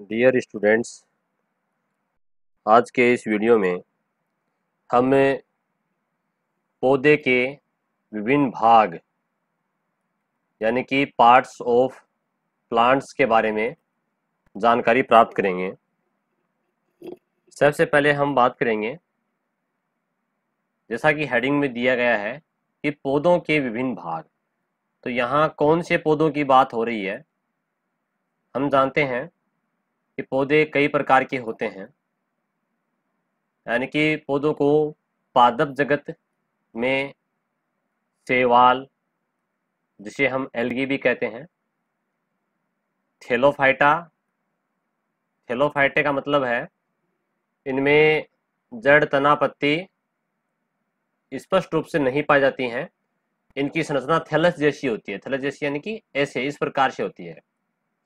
dear students आज के इस वीडियो में हम पौधे के विभिन्न भाग यानी कि पार्ट्स ऑफ प्लांट्स के बारे में जानकारी प्राप्त करेंगे सबसे पहले हम बात करेंगे जैसा कि हेडिंग में दिया गया है कि पौधों के विभिन्न भाग तो यहाँ कौन से पौधों की बात हो रही है हम जानते हैं कि पौधे कई प्रकार के होते हैं यानी कि पौधों को पादप जगत में सेवाल जिसे हम एलगी भी कहते हैं थेलोफाइटा थेलोफाइटे का मतलब है इनमें जड़ तना पत्ती स्पष्ट रूप से नहीं पाई जाती हैं इनकी संरचना थैलस जैसी होती है थैलस जैसी यानी कि ऐसे इस प्रकार से होती है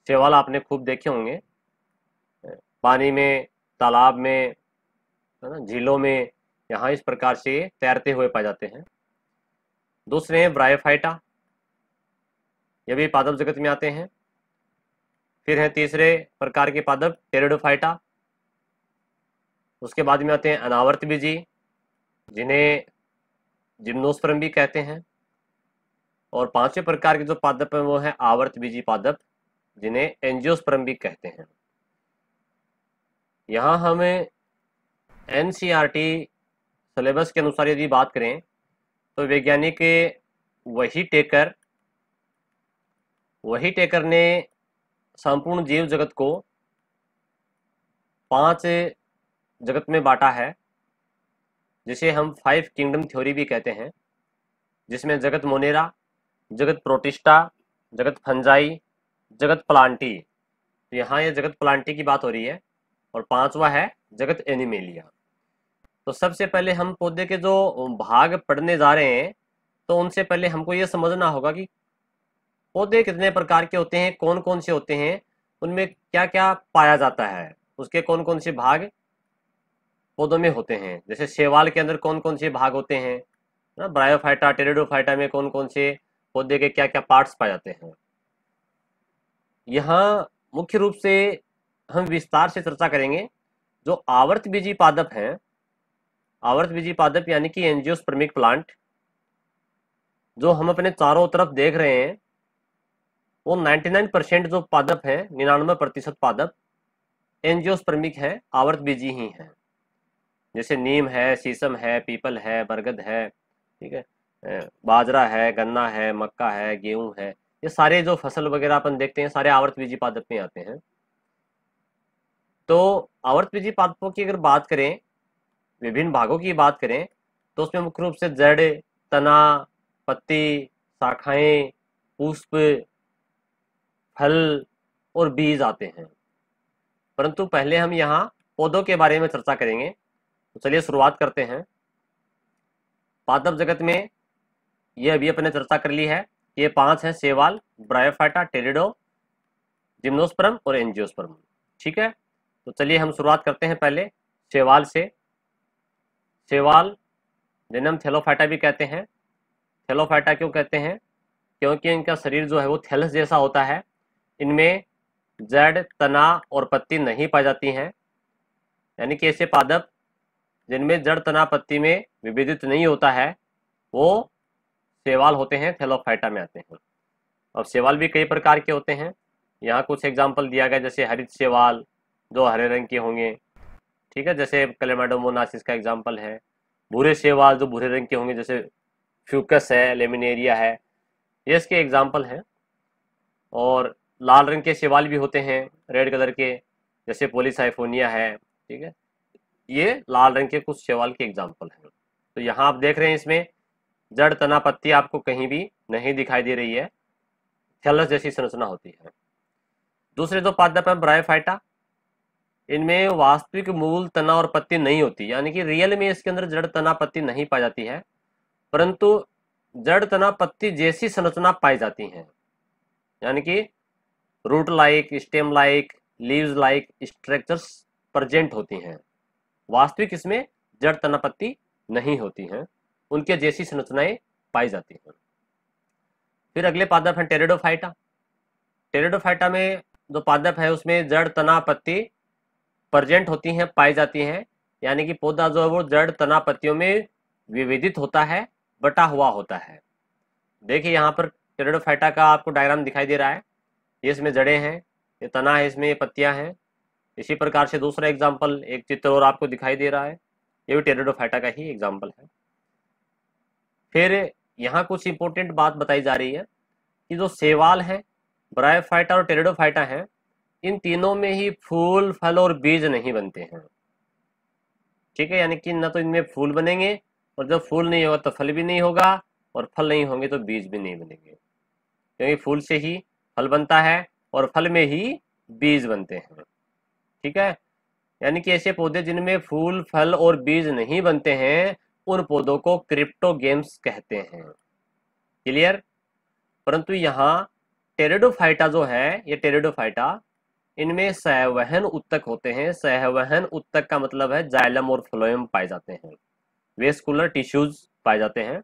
सेवाल आपने खूब देखे होंगे पानी में तालाब में है ना झीलों में यहाँ इस प्रकार से तैरते हुए पाए जाते हैं दूसरे हैं ब्रायोफाइटा ये भी पादप जगत में आते हैं फिर हैं तीसरे प्रकार के पादप टेरेडोफाइटा उसके बाद में आते हैं अनावर्त बीजी जिन्हें जिम्नोस्पर्म भी कहते हैं और पांचवें प्रकार के जो पादप हैं वो है आवर्त बीजी पादप जिन्हें एंजियोस्पर्म भी कहते हैं यहाँ हमें एन सिलेबस e के अनुसार यदि बात करें तो वैज्ञानिक वही टेकर वही टेकर ने संपूर्ण जीव जगत को पांच जगत में बांटा है जिसे हम फाइव किंगडम थ्योरी भी कहते हैं जिसमें जगत मोनेरा जगत प्रोटिस्टा जगत फंजाई जगत प्लांटी तो यहाँ ये यह जगत प्लांटी की बात हो रही है और पांचवा है जगत एनिमेलिया तो सबसे पहले हम पौधे के जो भाग पढ़ने जा रहे हैं तो उनसे पहले हमको ये समझना होगा कि पौधे कितने प्रकार के होते हैं कौन कौन से होते हैं उनमें क्या क्या पाया जाता है उसके कौन कौन से भाग पौधों में होते हैं जैसे सेवाल के अंदर कौन कौन से भाग होते हैं ना ब्रायोफाइटा टेरेडोफाइटा में कौन कौन से पौधे के क्या क्या पार्ट्स पाए जाते हैं यहाँ मुख्य रूप से हम विस्तार से चर्चा करेंगे जो आवर्त बीजी पादप हैं आवर्त बीजी पादप यानी कि एंजियोस्पर्मिक प्लांट जो हम अपने चारों तरफ देख रहे हैं वो 99 परसेंट जो पादप है निन्यानवे प्रतिशत पादप प्रमिक है आवर्त बीजी ही है जैसे नीम है शीशम है पीपल है बरगद है ठीक है बाजरा है गन्ना है मक्का है गेहूं है ये सारे जो फसल वगैरह अपन देखते हैं सारे आवर्त बीजी पादप में आते हैं तो आवर्त विजी पादपों की अगर बात करें विभिन्न भागों की बात करें तो उसमें मुख्य रूप से जड़ तना पत्ती शाखाएं पुष्प फल और बीज आते हैं परंतु पहले हम यहाँ पौधों के बारे में चर्चा करेंगे तो चलिए शुरुआत करते हैं पादप जगत में ये अभी अपने चर्चा कर ली है ये पांच हैं सेवाल ब्रायोफाइटा टेरिडो जिम्नोस्परम और एंजियोस्पर्म ठीक है तो चलिए हम शुरुआत करते हैं पहले शेवाल से शेवाल हम थेलोफाइटा भी कहते हैं थेलोफाइटा क्यों कहते हैं क्योंकि इनका शरीर जो है वो थैलस जैसा होता है इनमें जड़ तना और पत्ती नहीं पाई जाती हैं यानी कि ऐसे पादप जिनमें जड़ तना पत्ती में विभेदित नहीं होता है वो सेवाल होते हैं थेलोफाइटा में आते हैं अब सेवाल भी कई प्रकार के होते हैं यहाँ कुछ एग्जाम्पल दिया गया जैसे हरित सेवाल जो हरे रंग के होंगे ठीक है जैसे क्लेमाडोमोनासिस का एग्जाम्पल है भूरे शेवाल जो भूरे रंग के होंगे जैसे फ्यूकस है लेमिनेरिया है ये इसके एग्जाम्पल हैं और लाल रंग के शेवाल भी होते हैं रेड कलर के जैसे पोलिसाइफोनिया है ठीक है ये लाल रंग के कुछ शेवाल के एग्जाम्पल हैं तो यहाँ आप देख रहे हैं इसमें जड़ तना पत्ती आपको कहीं भी नहीं दिखाई दे रही है थैलस जैसी संरचना होती है दूसरे दो पादप हैं ब्रायोफाइटा इनमें वास्तविक मूल तना और पत्ती नहीं होती यानी कि रियल में इसके अंदर जड़ तना पत्ती नहीं पाई जाती है परंतु जड़ तना पत्ती जैसी संरचना पाई जाती है यानी कि root like stem like leaves like structures present होती हैं वास्तविक इसमें जड़ तनापत्ति नहीं होती हैं उनके जैसी संरचनाएं पाई जाती हैं फिर अगले पादप है टेरेडोफाइटा टेरेडोफाइटा में जो पादप है उसमें जड़ तना पत्ती प्रजेंट होती हैं पाई जाती हैं यानी कि पौधा जो है वो जड़ तना पत्तियों में विविधित होता है बटा हुआ होता है देखिए यहाँ पर टेरेडोफाइटा का आपको डायग्राम दिखाई दे रहा है ये इसमें जड़ें हैं ये तना है इसमें ये पत्तियां हैं इसी प्रकार से दूसरा एग्जाम्पल एक चित्र और आपको दिखाई दे रहा है ये भी टेरेडोफाइटा का ही एग्जाम्पल है फिर यहाँ कुछ इंपॉर्टेंट बात बताई जा रही है कि जो सेवाल है ब्रायोफाइटा और टेरेडोफाइटा है इन तीनों में ही फूल फल और बीज नहीं बनते हैं ठीक है यानी कि ना तो इनमें फूल बनेंगे और जब फूल नहीं होगा तो फल भी नहीं होगा और फल नहीं होंगे तो बीज भी नहीं बनेंगे क्योंकि फूल से ही फल बनता है और फल में ही बीज बनते हैं ठीक है यानी कि ऐसे पौधे जिनमें फूल फल और बीज नहीं बनते हैं उन पौधों को क्रिप्टो गेम्स कहते हैं क्लियर परंतु यहाँ टेरेडोफाइटा जो है ये टेरेडोफाइटा इनमें सहवहन उत्तक होते हैं सहवहन उत्तक का मतलब है जाइलम और फ्लोएम पाए जाते हैं वेस्कुलर टिश्यूज पाए जाते हैं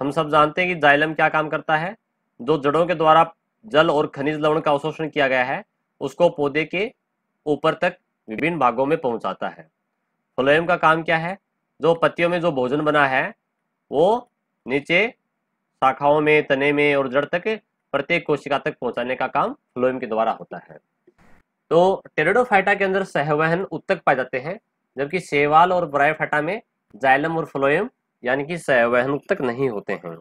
हम सब जानते हैं कि जाइलम क्या काम करता है जो जड़ों के द्वारा जल और खनिज लवण का अवशोषण किया गया है उसको पौधे के ऊपर तक विभिन्न भागों में पहुंचाता है फ्लोएम का काम क्या है जो पत्तियों में जो भोजन बना है वो नीचे शाखाओं में तने में और जड़ तक प्रत्येक कोशिका तक पहुंचाने का काम फ्लोएम के द्वारा होता है तो टेरेडोफाइटा के अंदर सहवहन उत्तक पाए जाते हैं जबकि सेवाल और ब्रायफाटा में जाइलम और फ्लोएम यानी कि सहवहन उत्तक नहीं होते हैं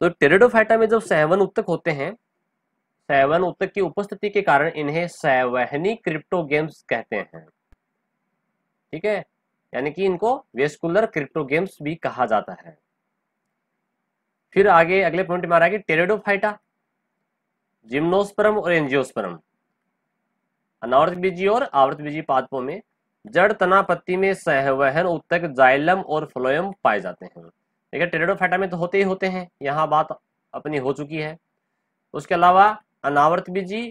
तो टेरेडोफाइटा में जब सहवन उत्तक होते हैं सहवन उत्तक की उपस्थिति के कारण इन्हें सहवहनी क्रिप्टोगेम्स कहते हैं ठीक है यानी कि इनको वेस्कुलर क्रिप्टोगेम्स भी कहा जाता है फिर आगे अगले पॉइंट में आ रहा है कि टेरेडोफाइटा जिम्नोस्परम और एंजियोस्परम अनावर्त बीजी और आवर्त बीजी पादपों में जड़ तना पत्ती में सहवहन उत्तक जाइलम और फ्लोयम पाए जाते हैं देखिए टेरेडोफाइटा में तो होते ही होते हैं यहाँ बात अपनी हो चुकी है उसके अलावा अनावर्त बीजी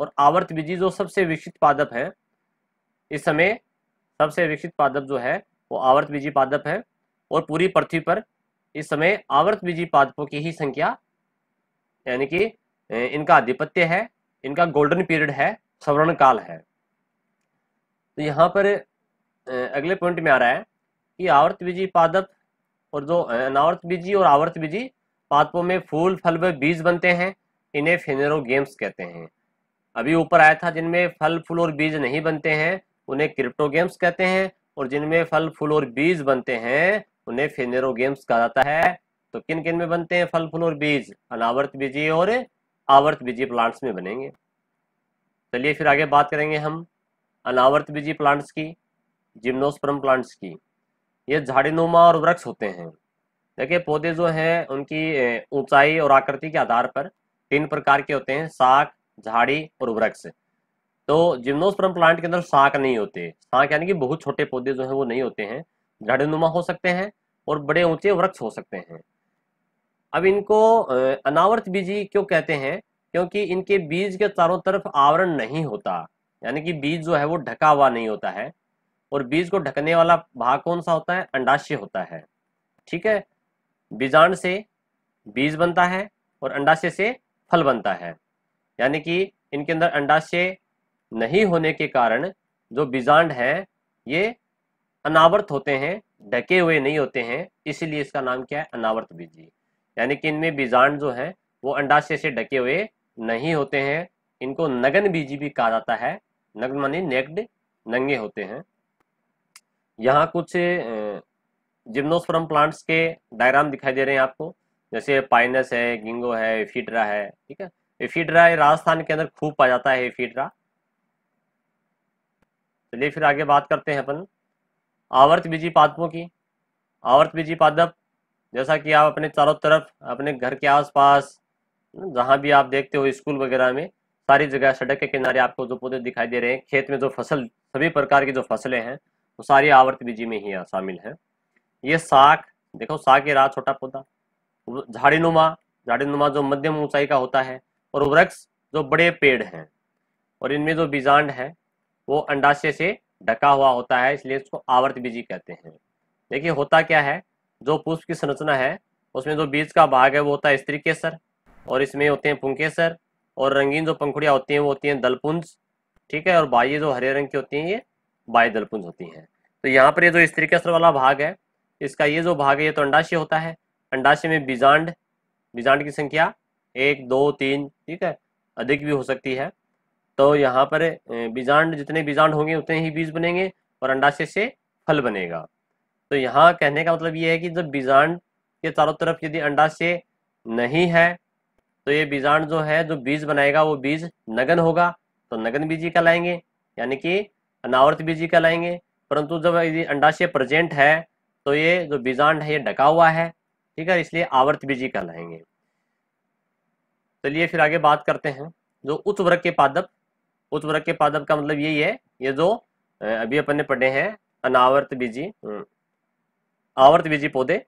और आवर्त बीजी जो सबसे विकसित पादप है इस समय सबसे विकसित पादप जो है वो आवर्त बीजी पादप है और पूरी पृथ्वी पर इस समय आवर्त बीजी पादपों की ही संख्या यानी कि इनका आधिपत्य है इनका गोल्डन पीरियड है सवर्ण काल है तो यहाँ पर अगले पॉइंट में आ रहा है कि आवर्त बीजी पादप और जो अनावर्त बीजी और आवर्त बीजी पादपों में फूल फल व बीज बनते हैं इन्हें फेनेरोगेम्स कहते हैं अभी ऊपर आया था जिनमें फल फूल और बीज नहीं बनते हैं उन्हें क्रिप्टो गेम्स कहते हैं और जिनमें फल फूल और बीज बनते हैं उन्हें फेनेरोगेम्स कहा जाता है तो किन किन में बनते हैं फल फूल और बीज अनावर्त बीजी और आवर्त बीजी प्लांट्स में बनेंगे चलिए फिर आगे बात करेंगे हम अनावर्त बीजी प्लांट्स की जिम्नोस्परम प्लांट्स की ये झाड़ीनुमा और वृक्ष होते हैं देखिए पौधे जो हैं उनकी ऊंचाई और आकृति के आधार पर तीन प्रकार के होते हैं साख झाड़ी और वृक्ष तो जिम्नोस्परम प्लांट के अंदर साख नहीं होते साख यानी कि बहुत छोटे पौधे जो हैं वो नहीं होते हैं झाड़ीनुमा हो सकते हैं और बड़े ऊंचे वृक्ष हो सकते हैं अब इनको अनावर्त बीजी क्यों कहते हैं क्योंकि इनके बीज के चारों तरफ आवरण नहीं होता यानी कि बीज जो है वो ढका हुआ नहीं होता है और बीज को ढकने वाला भाग कौन सा होता है अंडाशय होता है ठीक है बीजाण से बीज बनता है और अंडाशय से फल बनता है यानी कि इनके अंदर अंडाशय नहीं होने के कारण जो बीजांड है ये अनावर्त होते हैं ढके हुए नहीं होते हैं इसीलिए इसका नाम क्या है अनावर्त बीजी यानी कि इनमें बीजांड जो है वो अंडाशय से ढके हुए नहीं होते हैं इनको नगन बीजी भी कहा जाता है नग्न माने नेक्ड नंगे होते हैं यहाँ कुछ जिम्नोस्फरम प्लांट्स के डायग्राम दिखाई दे रहे हैं आपको जैसे पाइनस है गिंगो है एफिड्रा है ठीक है एफीड्रा राजस्थान के अंदर खूब पाया जाता है एफिड्रा चलिए फिर आगे बात करते हैं अपन आवर्त बीजी पादपों की आवर्त बीजी पादप जैसा कि आप अपने चारों तरफ अपने घर के आसपास जहां भी आप देखते हो स्कूल वगैरह में सारी जगह सड़क के किनारे आपको जो पौधे दिखाई दे रहे हैं खेत में जो फसल सभी प्रकार की जो फसलें हैं वो सारी आवर्त बीजी में ही शामिल है ये साग देखो साग ये रहा छोटा पौधा झाड़ी नुमा झाड़ी नुमा जो मध्यम ऊंचाई का होता है और वृक्ष जो बड़े पेड़ हैं और इनमें जो बीजांड है वो अंडाशय से ढका हुआ होता है इसलिए इसको आवर्त बीजी कहते हैं देखिए होता क्या है जो पुष्प की संरचना है उसमें जो बीज का भाग है वो होता है स्त्री केसर और इसमें होते हैं पुंकेसर और रंगीन जो पंखुड़ियाँ होती हैं वो होती हैं दलपुंज ठीक है और बाह्य जो हरे रंग की होती हैं ये बाह्य दलपुंज होती हैं तो यहाँ पर ये जो स्त्रीकेसर वाला भाग है इसका ये जो भाग है ये तो अंडाशय होता है अंडाशय में बीजांड बीजांड की संख्या एक दो तीन ठीक है अधिक भी हो सकती है तो यहाँ पर बीजांड जितने बीजांड होंगे उतने ही बीज बनेंगे और अंडाशय से फल बनेगा तो यहाँ कहने का मतलब ये है कि जब बीजांड के चारों तरफ यदि अंडाशय नहीं है तो ये बीजांड जो है जो बीज बनाएगा वो बीज नगन होगा तो नगन बीजी कहलाएंगे यानी कि अनावर्त बीजी कहलाएंगे परंतु जब यदि अंडाशय प्रजेंट है तो ये जो बीजाण है ये ढका हुआ है ठीक है इसलिए आवर्त बीजी कहलाएंगे चलिए तो फिर आगे बात करते हैं जो उच्च वर्ग के पादप उच्च वर्ग के पादप का मतलब यही है ये जो अभी अपन ने पढ़े हैं अनावर्त बीजी हम्म, आवर्त बीजी पौधे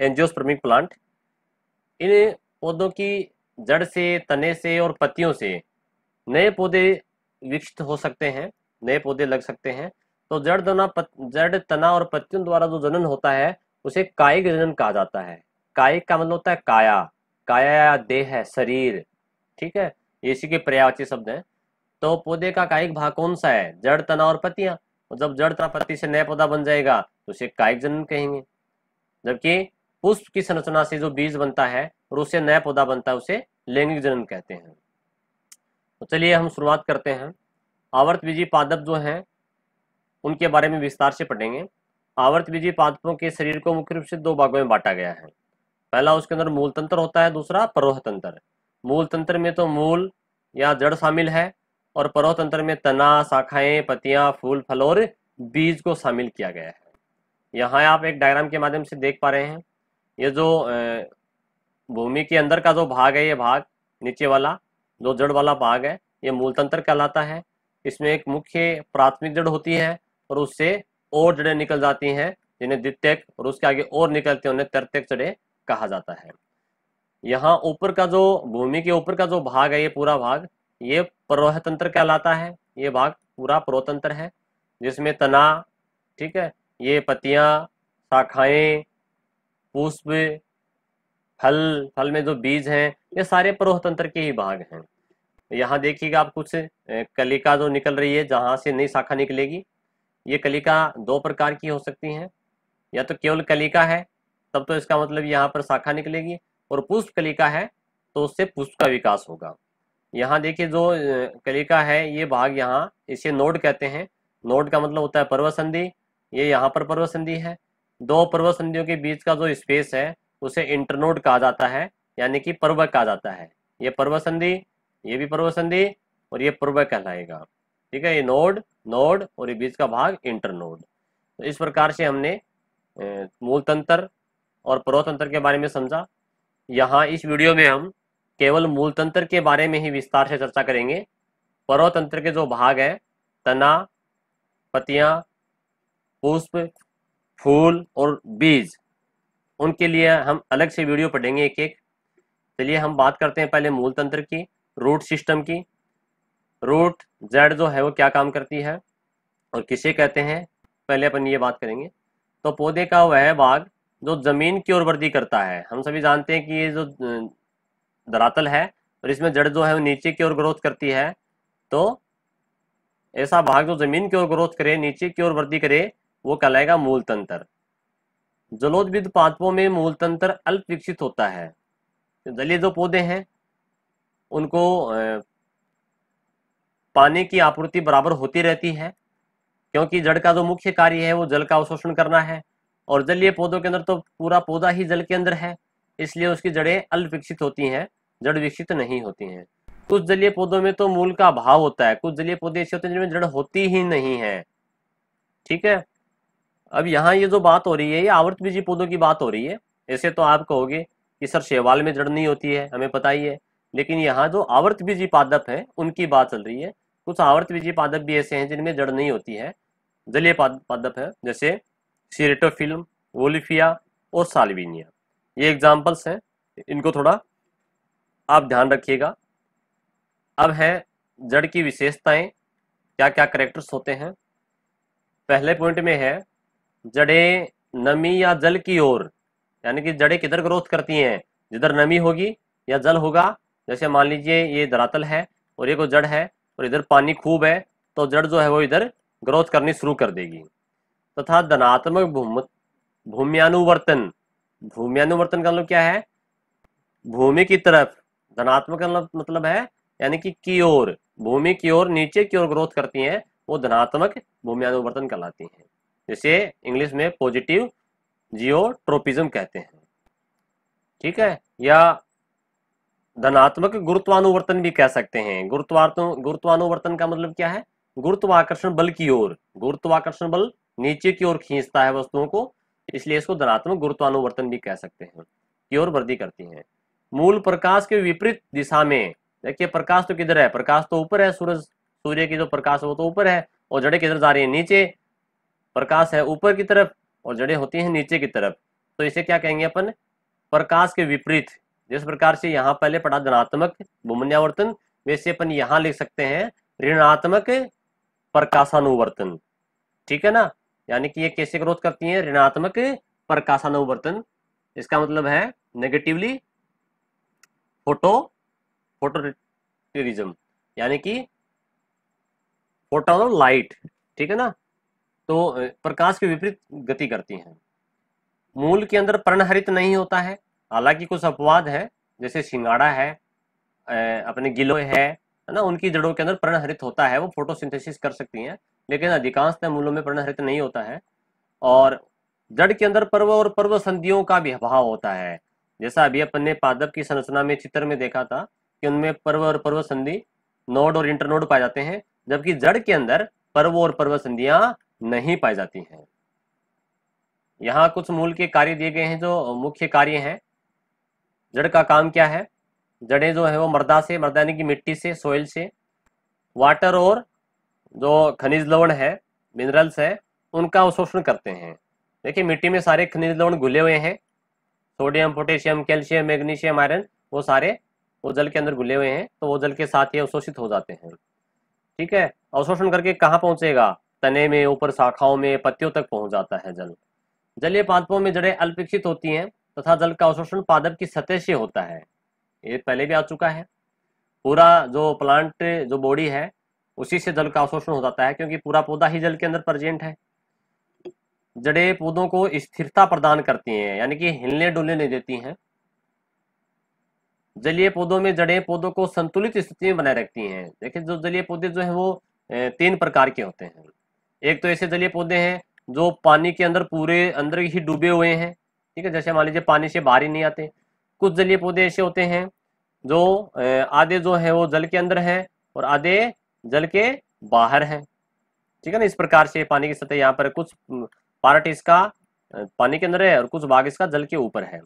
एंजियोस्पर्मिक प्लांट इन पौधों की जड़ से तने से और पत्तियों से नए पौधे विकसित हो सकते हैं नए पौधे लग सकते हैं तो जड़ तना पत, जड़ तना और पत्तियों द्वारा जो जनन होता है उसे कायिक जनन कहा जाता है कायिक का मतलब होता है काया काया या देह है शरीर ठीक है इसी के पर्यावाची शब्द हैं तो पौधे का कायिक भाग कौन सा है जड़ तना और पत्तियां जब जड़ तना पत्ती से नया पौधा बन जाएगा तो उसे कायिक जनन कहेंगे जबकि पुष्प की संरचना से जो बीज बनता है और उससे नया पौधा बनता है उसे लैंगिक जनन कहते हैं तो चलिए हम शुरुआत करते हैं आवर्त बीजी पादप जो हैं उनके बारे में विस्तार से पढ़ेंगे आवर्त बीजी पादपों के शरीर को मुख्य रूप से दो भागों में बांटा गया है पहला उसके अंदर मूल तंत्र होता है दूसरा परोह तंत्र मूल तंत्र में तो मूल या जड़ शामिल है और परोह तंत्र में तना शाखाएं पत्तियां फूल फल और बीज को शामिल किया गया है यहाँ आप एक डायग्राम के माध्यम से देख पा रहे हैं ये जो भूमि के अंदर का जो भाग है ये भाग नीचे वाला जो जड़ वाला भाग है ये मूलतंत्र कहलाता है इसमें एक मुख्य प्राथमिक जड़ होती है और उससे और जड़ें निकल जाती हैं जिन्हें द्वितीयक और उसके आगे और निकलते हैं उन्हें तृतीयक जड़ें कहा जाता है यहाँ ऊपर का जो भूमि के ऊपर का जो भाग है ये पूरा भाग ये प्रोह तंत्र कहलाता है ये भाग पूरा प्रोतंत्र है जिसमें तना ठीक है ये पत्तियां शाखाएं पुष्प फल फल में जो बीज हैं ये सारे तंत्र के ही भाग हैं यहाँ देखिएगा आप कुछ कलिका जो निकल रही है जहाँ से नई शाखा निकलेगी ये कलिका दो प्रकार की हो सकती है या तो केवल कलिका है तब तो इसका मतलब यहाँ पर शाखा निकलेगी और पुष्प कलिका है तो उससे पुष्प का विकास होगा यहाँ देखिए जो कलिका है ये भाग यहाँ इसे नोड कहते हैं नोड का मतलब होता है पर्व संधि ये यहाँ पर पर्व संधि है दो पर्व संधियों के बीच का जो स्पेस है उसे इंटरनोड कहा जाता है यानी कि पर्व कहा जाता है ये पर्व संधि ये भी पर्व संधि और ये पूर्व कहलाएगा ठीक है ये नोड नोड और ये बीच का भाग इंटरनोड तो इस प्रकार से हमने मूल तंत्र और पर्वतंत्र के बारे में समझा यहाँ इस वीडियो में हम केवल मूल तंत्र के बारे में ही विस्तार से चर्चा करेंगे पर्वतंत्र के जो भाग है तना पतिया पुष्प फूल और बीज उनके लिए हम अलग से वीडियो पढ़ेंगे एक एक चलिए हम बात करते हैं पहले मूल तंत्र की रूट सिस्टम की रूट जड़ जो है वो क्या काम करती है और किसे कहते हैं पहले अपन ये बात करेंगे तो पौधे का वह भाग जो जमीन की ओर वर्दी करता है हम सभी जानते हैं कि ये जो धरातल है और इसमें जड़ जो है वो नीचे की ओर ग्रोथ करती है तो ऐसा भाग जो जमीन की ओर ग्रोथ करे नीचे की ओर वृद्धि करे वो कहलाएगा मूल तंत्र जलोदविद पादपों में मूल तंत्र अल्प विकसित होता है जलीय जो पौधे हैं उनको पानी की आपूर्ति बराबर होती रहती है क्योंकि जड़ का जो मुख्य कार्य है वो जल का अवशोषण करना है और जलीय पौधों के अंदर तो पूरा पौधा ही जल के अंदर है इसलिए उसकी जड़ें अल्प विकसित होती हैं जड़ विकसित नहीं होती हैं कुछ जलीय पौधों में तो मूल का अभाव होता है कुछ जलीय पौधे ऐसे होते हैं जिनमें जड़ होती ही नहीं है ठीक है अब यहाँ ये जो बात हो रही है ये आवर्त बीजी पौधों की बात हो रही है ऐसे तो आप कहोगे कि सर शेवाल में जड़ नहीं होती है हमें पता ही है लेकिन यहाँ जो आवर्त बीजी पादप है उनकी बात चल रही है कुछ आवर्त बीजी पादप भी ऐसे हैं जिनमें जड़ नहीं होती है जलीय पादप है जैसे सीरेटोफिल्म वोलिफिया और सालविनिया ये एग्जाम्पल्स हैं इनको थोड़ा आप ध्यान रखिएगा अब है जड़ की विशेषताएं क्या क्या करेक्टर्स होते हैं पहले पॉइंट में है जड़ें नमी या जल की ओर यानी कि जड़ें किधर ग्रोथ करती हैं जिधर नमी होगी या जल होगा जैसे मान लीजिए ये धरातल है और ये को जड़ है और इधर पानी खूब है तो जड़ जो है वो इधर ग्रोथ करनी शुरू कर देगी तथा धनात्मक भूम भूम्यानुवर्तन भूम्यानुवर्तन का मतलब क्या है भूमि की तरफ धनात्मक मतलब, मतलब है यानी कि की ओर भूमि की ओर नीचे की ओर ग्रोथ करती हैं वो धनात्मक भूम्यानुवर्तन कहलाती हैं जिसे इंग्लिश में पॉजिटिव जियोट्रोपिज्म कहते हैं ठीक है या धनात्मक गुरुत्वानुवर्तन भी कह सकते हैं गुरुत्वार्तन गुरुत्वानुवर्तन का मतलब क्या है गुरुत्वाकर्षण बल की ओर गुरुत्वाकर्षण बल नीचे की ओर खींचता है वस्तुओं को इसलिए इसको धनात्मक गुरुत्वानुवर्तन भी कह सकते हैं की ओर वृद्धि करती है मूल प्रकाश के विपरीत दिशा में देखिए प्रकाश तो किधर है प्रकाश तो ऊपर है सूरज सूर्य की जो प्रकाश है वो तो ऊपर है और जड़े किधर जा रही है नीचे प्रकाश है ऊपर की तरफ और जड़े होती हैं नीचे की तरफ तो इसे क्या कहेंगे अपन प्रकाश के विपरीत जिस प्रकार से यहाँ पहले पढ़ा धनात्मक भूमन्यावर्तन वैसे अपन यहाँ लिख सकते हैं ऋणात्मक प्रकाशानुवर्तन ठीक है ना यानी कि ये कैसे ग्रोथ करती है ऋणात्मक प्रकाशानुवर्तन इसका मतलब है नेगेटिवली फोटो फोटोरिज्म यानी कि फोटोन लाइट ठीक है ना तो प्रकाश के विपरीत गति करती हैं मूल के अंदर प्रणहरित नहीं होता है हालांकि कुछ अपवाद है जैसे सिंगाड़ा है अपने गिलोय है है ना उनकी जड़ों के अंदर प्रणहरित होता है वो फोटोसिंथेसिस कर सकती हैं लेकिन अधिकांशतः मूलों में प्रणहरित नहीं होता है और जड़ के अंदर पर्व और पर्व संधियों का भी अभाव होता है जैसा अभी अपन ने पादप की संरचना में चित्र में देखा था कि उनमें पर्व और पर्व संधि नोड और इंटरनोड पाए जाते हैं जबकि जड़ के अंदर पर्व और पर्व संधियां नहीं पाई जाती हैं यहाँ कुछ मूल के कार्य दिए गए हैं जो मुख्य कार्य हैं जड़ का काम क्या है जड़ें जो है वो मर्दा से मर्दा यानी कि मिट्टी से सोयल से वाटर और जो खनिज लवण है मिनरल्स है उनका अवशोषण करते हैं देखिए मिट्टी में सारे खनिज लवण घुले हुए हैं sodium potassium calcium magnesium iron वो सारे वो जल के अंदर घुले हुए हैं तो वो जल के साथ ही अवशोषित हो जाते हैं ठीक है अवशोषण करके कहाँ पहुंचेगा तने में ऊपर शाखाओं में पत्तियों तक पहुंच जाता है जल जलीय पादपों में जड़ें अल्पेक्षित होती हैं तथा जल का अवशोषण पादप की सतह से होता है ये पहले भी आ चुका है पूरा जो प्लांट जो बॉडी है उसी से जल का अवशोषण हो जाता है क्योंकि पूरा पौधा ही जल के अंदर प्रजेंट है जड़े पौधों को स्थिरता प्रदान करती हैं यानी कि हिलने डुलने नहीं देती हैं जलीय पौधों में जड़े पौधों को संतुलित स्थिति में बनाए रखती हैं देखिए जो जलीय पौधे जो है वो तीन प्रकार के होते हैं एक तो ऐसे जलीय पौधे हैं जो पानी के अंदर पूरे अंदर ही डूबे हुए हैं ठीक है जैसे मान लीजिए पानी से बाहर ही नहीं आते कुछ जलीय पौधे ऐसे होते हैं जो आधे जो है वो जल के अंदर है और आधे जल के बाहर है ठीक है ना इस प्रकार से पानी की सतह यहाँ पर कुछ पार्ट इसका पानी के अंदर है और कुछ भाग इसका जल के ऊपर है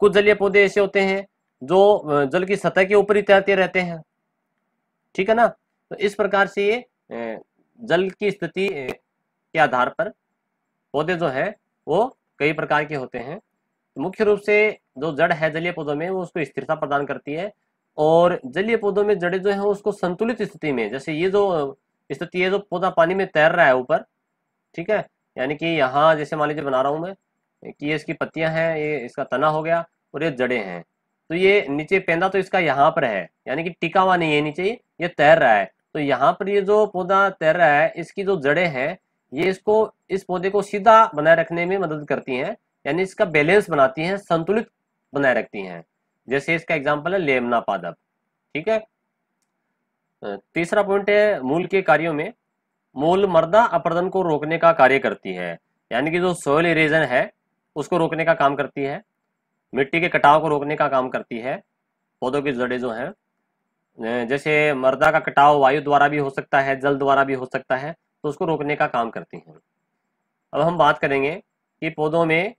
कुछ जलीय पौधे ऐसे होते हैं जो जल की सतह के ऊपर ही तैरते रहते हैं ठीक है ना तो इस प्रकार से ये जल की स्थिति के आधार पर पौधे जो है वो कई प्रकार के होते हैं मुख्य रूप से जो जड़ है जलीय पौधों में वो उसको स्थिरता प्रदान करती है और जलीय पौधों में जड़े जो है उसको संतुलित स्थिति में जैसे ये जो स्थिति है जो पौधा पानी में तैर रहा है ऊपर ठीक है यानी कि यहाँ जैसे मान लीजिए बना रहा हूँ मैं कि ये इसकी पत्तियां हैं ये इसका तना हो गया और ये जड़े हैं तो ये नीचे पेंदा तो इसका यहाँ पर है यानी कि टिका हुआ नहीं है नीचे ये तैर रहा है तो यहाँ पर ये जो पौधा तैर रहा है इसकी जो जड़ें हैं ये इसको इस पौधे को सीधा बनाए रखने में मदद करती हैं यानी इसका बैलेंस बनाती हैं संतुलित बनाए रखती हैं जैसे इसका एग्जाम्पल है लेमना पादप ठीक है तीसरा पॉइंट है मूल के कार्यों में मूल मर्दा अपर्दन को रोकने का कार्य करती है यानी कि जो सोयल इरेजन है उसको रोकने का काम करती है मिट्टी के कटाव को रोकने का काम करती है पौधों की जड़ें जो हैं जैसे मर्दा का कटाव वायु द्वारा भी हो सकता है जल द्वारा भी हो सकता है तो उसको रोकने का काम करती हैं अब हम बात करेंगे कि पौधों में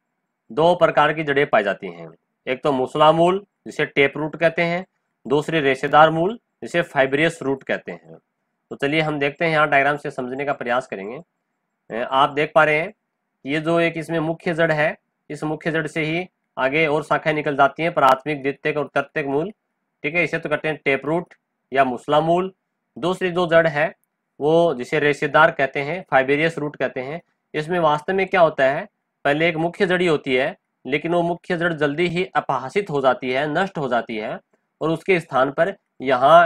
दो प्रकार की जड़ें पाई जाती हैं एक तो मूसला मूल जिसे टेप रूट कहते हैं दूसरे रेशेदार मूल जिसे फाइब्रियस रूट कहते हैं तो चलिए हम देखते हैं यहाँ डायग्राम से समझने का प्रयास करेंगे आप देख पा रहे हैं ये जो एक इसमें मुख्य जड़ है इस मुख्य जड़ से ही आगे और शाखाएं निकल जाती हैं प्राथमिक द्वितीयक और तृतीयक मूल ठीक है इसे तो कहते हैं टेप रूट या मुसला मूल दूसरी जो जड़ है वो जिसे रेशेदार कहते हैं फाइबेरियस रूट कहते हैं इसमें वास्तव में क्या होता है पहले एक मुख्य जड़ी होती है लेकिन वो मुख्य जड़ जल्दी ही अपहासित हो जाती है नष्ट हो जाती है और उसके स्थान पर यहाँ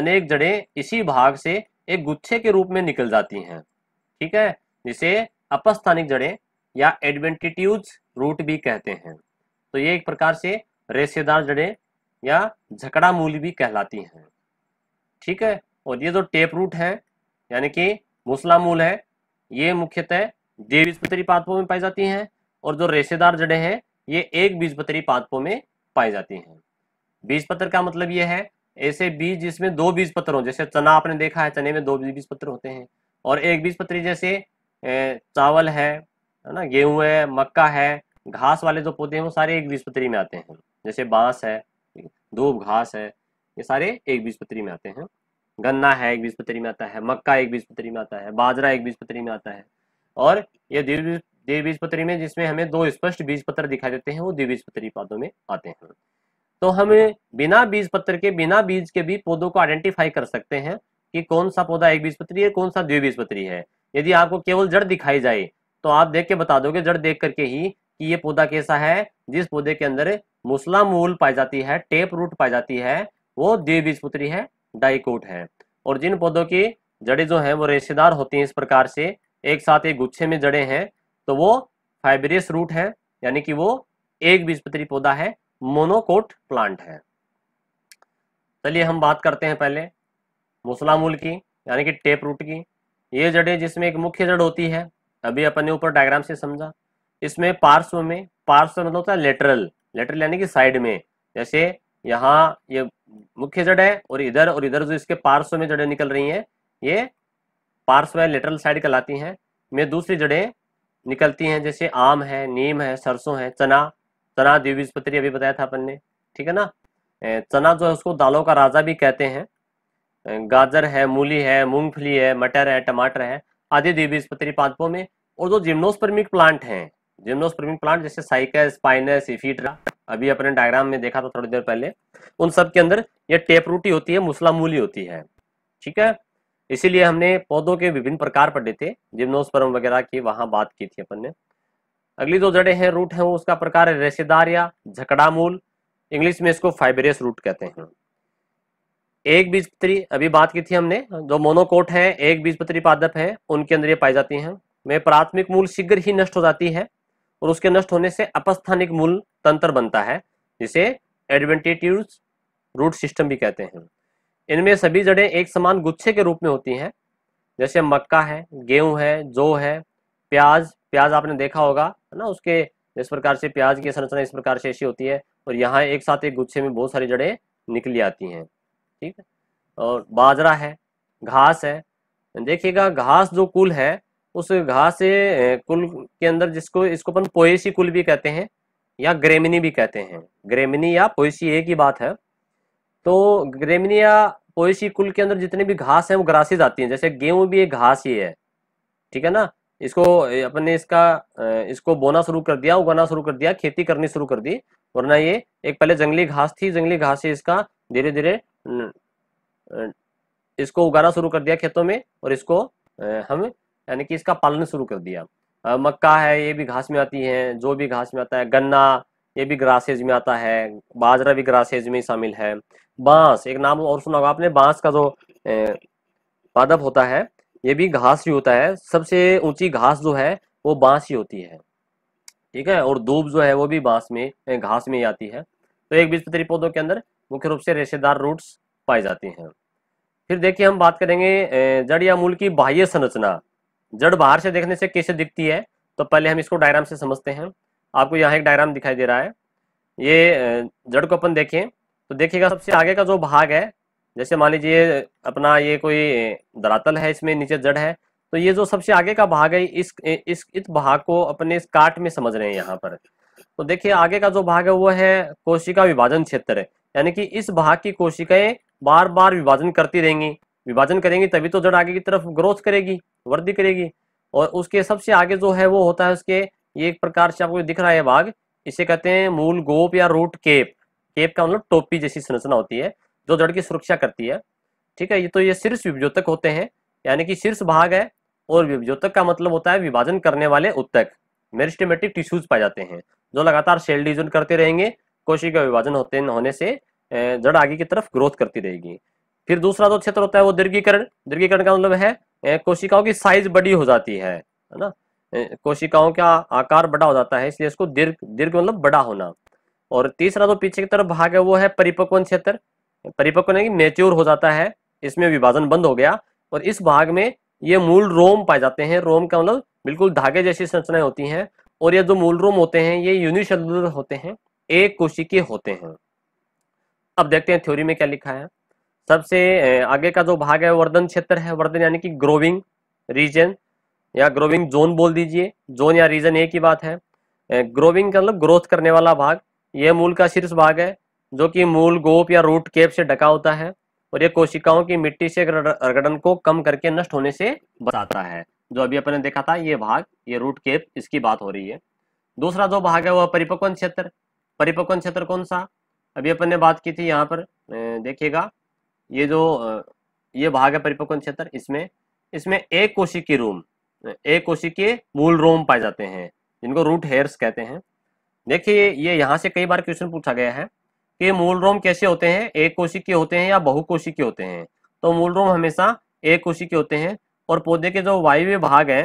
अनेक जड़ें इसी भाग से एक गुच्छे के रूप में निकल जाती हैं ठीक है जिसे अपस्थानिक जड़ें या एडवेंटिट्यूज रूट भी कहते हैं तो ये एक प्रकार से रेशेदार जड़ें या झकड़ा मूल भी कहलाती हैं ठीक है और ये जो टेप रूट है यानी कि मूसला मूल है ये मुख्यतः द्विबीजपत्री पादपों में पाई जाती हैं और जो रेशेदार जड़े हैं ये एक बीजपत्री पादपों में पाई जाती हैं बीजपत्र का मतलब ये है ऐसे बीज जिसमें दो बीज पत्र हो जैसे चना आपने देखा है चने में दो बीज पत्र होते हैं और एक बीज पत्री जैसे चावल है है ना गेहूं है मक्का है घास वाले जो पौधे हैं वो सारे एक बीज पत्री में आते हैं जैसे बांस है धूप घास है ये सारे एक बीजपत्री में आते हैं गन्ना है एक बीजपत्री में आता है मक्का एक बीजपत्री में आता है बाजरा एक बीजपत्री में आता है और ये द्विबीजपत्री में जिसमें हमें दो स्पष्ट बीज पत्र दिखाई देते हैं वो द्विबीजपत्री पौधों में आते हैं तो हम बिना बीज पत्र के बिना बीज के भी पौधों को आइडेंटिफाई कर सकते हैं कि कौन सा पौधा एक बीजपत्री है कौन सा द्विबीजपत्री है यदि आपको केवल जड़ दिखाई जाए तो आप देख के बता दोगे जड़ देख करके ही कि ये पौधा कैसा है जिस पौधे के अंदर मुसला मूल पाई जाती है टेप रूट पाई जाती है वो द्विबीजपुत्री है डाइकोट है और जिन पौधों की जड़े जो है वो रेशेदार होती हैं इस प्रकार से एक साथ एक गुच्छे में जड़े हैं तो वो फाइब्रियस रूट है यानी कि वो एक बीजपत्री पौधा है मोनोकोट प्लांट है चलिए हम बात करते हैं पहले मूल की यानी कि टेप रूट की ये जड़े जिसमें एक मुख्य जड़ होती है अभी अपने ऊपर डायग्राम से समझा इसमें पार्श्व में पार्श्व मतलब होता है लेटरल लेटरल यानी कि साइड में जैसे यहाँ ये मुख्य जड़ है और इधर और इधर जो इसके पार्श्व में जड़ें निकल रही हैं ये पार्श्व लेटरल साइड कहलाती हैं में दूसरी जड़ें निकलती हैं जैसे आम है नीम है सरसों है चना चना द्विबीजपत्री अभी बताया था अपन ने ठीक है ना चना जो है उसको दालों का राजा भी कहते हैं गाजर है मूली है मूंगफली है मटर है टमाटर है आदि द्विबीजपत्री पादपों में और जो जिम्नोस्पर्मिक प्लांट हैं जिम्नोस्पर्मिक प्लांट जैसे साइकस स्पाइनस इफीट्रा अभी अपने डायग्राम में देखा था थोड़ी देर पहले उन सब के अंदर यह रूटी होती है मुसला मूली होती है ठीक है इसीलिए हमने पौधों के विभिन्न प्रकार पढ़े थे जिम्नोस्पर्म वगैरह की वहां बात की थी अपन ने अगली जो जड़े हैं रूट है वो उसका प्रकार है रेसेदार या झकड़ा मूल इंग्लिश में इसको फाइबरियस रूट कहते हैं एक बीजपत्री अभी बात की थी हमने जो मोनोकोट है एक बीजपत्री पादप है उनके अंदर ये पाई जाती है में प्राथमिक मूल शीघ्र ही नष्ट हो जाती है और उसके नष्ट होने से अपस्थानिक मूल तंत्र बनता है जिसे एडवेंटेटिव रूट सिस्टम भी कहते हैं इनमें सभी जड़ें एक समान गुच्छे के रूप में होती हैं जैसे मक्का है गेहूं है जौ है प्याज प्याज आपने देखा होगा है ना उसके इस प्रकार से प्याज की संरचना इस प्रकार से ऐसी होती है और यहाँ एक साथ एक गुच्छे में बहुत सारी जड़ें निकली आती हैं ठीक है और बाजरा है घास है देखिएगा घास जो कुल है उस घास कुल के अंदर जिसको इसको अपन पोएसी कुल भी कहते हैं या ग्रेमिनी भी कहते हैं ग्रेमिनी या पोएसी एक ही बात है तो ग्रेमिनी या पोएसी कुल के अंदर जितने भी घास है वो ग्रासेज आती हैं जैसे गेहूं भी एक घास ही है ठीक है ना इसको अपन ने इसका इसको बोना शुरू कर दिया उगाना शुरू कर दिया खेती करनी शुरू कर दी वरना ये एक पहले जंगली घास थी जंगली घास से इसका धीरे धीरे इसको उगाना शुरू कर दिया खेतों में और इसको हम यानी कि इसका पालन शुरू कर दिया मक्का है ये भी घास में आती है जो भी घास में आता है गन्ना ये भी ग्रासेज में आता है बाजरा भी ग्रासेज में शामिल है बांस एक नाम और सुना होगा आपने बांस का जो पादप होता है ये भी घास ही होता है सबसे ऊंची घास जो है वो बांस ही होती है ठीक है और धूप जो है वो भी बांस में घास में ही आती है तो एक बीजपत्री पौधों के अंदर मुख्य रूप से रेशेदार रूट्स पाए जाते हैं फिर देखिए हम बात करेंगे जड़ या मूल की बाह्य संरचना जड़ बाहर से देखने से कैसे दिखती है तो पहले हम इसको डायराम से समझते हैं आपको यहाँ एक डायराम दिखाई दे रहा है ये जड़ को अपन देखें तो देखिएगा सबसे आगे का जो भाग है जैसे मान लीजिए अपना ये कोई धरातल है इसमें नीचे जड़ है तो ये जो सबसे आगे का भाग है इस इस इस भाग को अपने इस काट में समझ रहे हैं यहाँ पर तो देखिए आगे का जो भाग है वो है कोशिका विभाजन क्षेत्र यानी कि इस भाग की कोशिकाएं बार बार विभाजन करती रहेंगी विभाजन करेंगे तभी तो जड़ आगे की तरफ ग्रोथ करेगी वृद्धि करेगी और उसके सबसे आगे जो है वो होता है उसके ये एक प्रकार से आपको दिख रहा है भाग इसे कहते हैं मूल गोप या रूट केप केप का मतलब टोपी जैसी संरचना होती है जो जड़ की सुरक्षा करती है ठीक है ये तो ये शीर्ष विभजोतक होते हैं यानी कि शीर्ष भाग है और विभजोतक का मतलब होता है विभाजन करने वाले उत्तक मेरिस्टेमेटिक टिश्यूज पाए जाते हैं जो लगातार सेल डिविजन करते रहेंगे कोशिका विभाजन होते होने से जड़ आगे की तरफ ग्रोथ करती रहेगी फिर दूसरा जो क्षेत्र होता है वो दीर्घीकरण दीर्घीकरण का मतलब है कोशिकाओं की साइज बड़ी हो जाती है है ना कोशिकाओं का आकार बड़ा हो जाता है इसलिए इसको दीर्घ दीर्घ मतलब बड़ा होना और तीसरा जो पीछे की तरफ भाग है वो है परिपक्वन क्षेत्र परिपक्वन यानी मेच्योर हो जाता है इसमें विभाजन बंद हो गया और इस भाग में ये मूल रोम पाए जाते हैं रोम का मतलब बिल्कुल धागे जैसी संरचनाएं होती हैं और ये जो मूल रोम होते हैं ये यूनिसेलुलर होते हैं एक कोशिकीय होते हैं अब देखते हैं थ्योरी में क्या लिखा है सबसे आगे का जो भाग है वर्धन क्षेत्र है वर्धन यानी कि ग्रोविंग रीजन या ग्रोविंग जोन बोल दीजिए जोन या रीजन एक ही बात है ग्रोविंग का मतलब ग्रोथ करने वाला भाग यह मूल का शीर्ष भाग है जो कि मूल गोप या रूट केप से ढका होता है और ये कोशिकाओं की मिट्टी से रगड़न को कम करके नष्ट होने से बचाता है जो अभी अपने देखा था ये भाग ये रूट केप इसकी बात हो रही है दूसरा जो भाग है वह परिपक्वन क्षेत्र परिपक्वन क्षेत्र कौन सा अभी अपन ने बात की थी यहाँ पर देखिएगा ये जो ये भाग है परिपक्व क्षेत्र इसमें इसमें एक कोशी की रूम एक कोशी के मूल रोम पाए जाते हैं जिनको रूट हेयर्स कहते हैं देखिए ये यहाँ से कई बार क्वेश्चन पूछा गया है कि मूल रोम कैसे होते हैं एक कोशी के होते हैं या बहु कोशी के होते हैं तो मूल रोम हमेशा एक कोशी के होते हैं और पौधे के जो वायव्य भाग है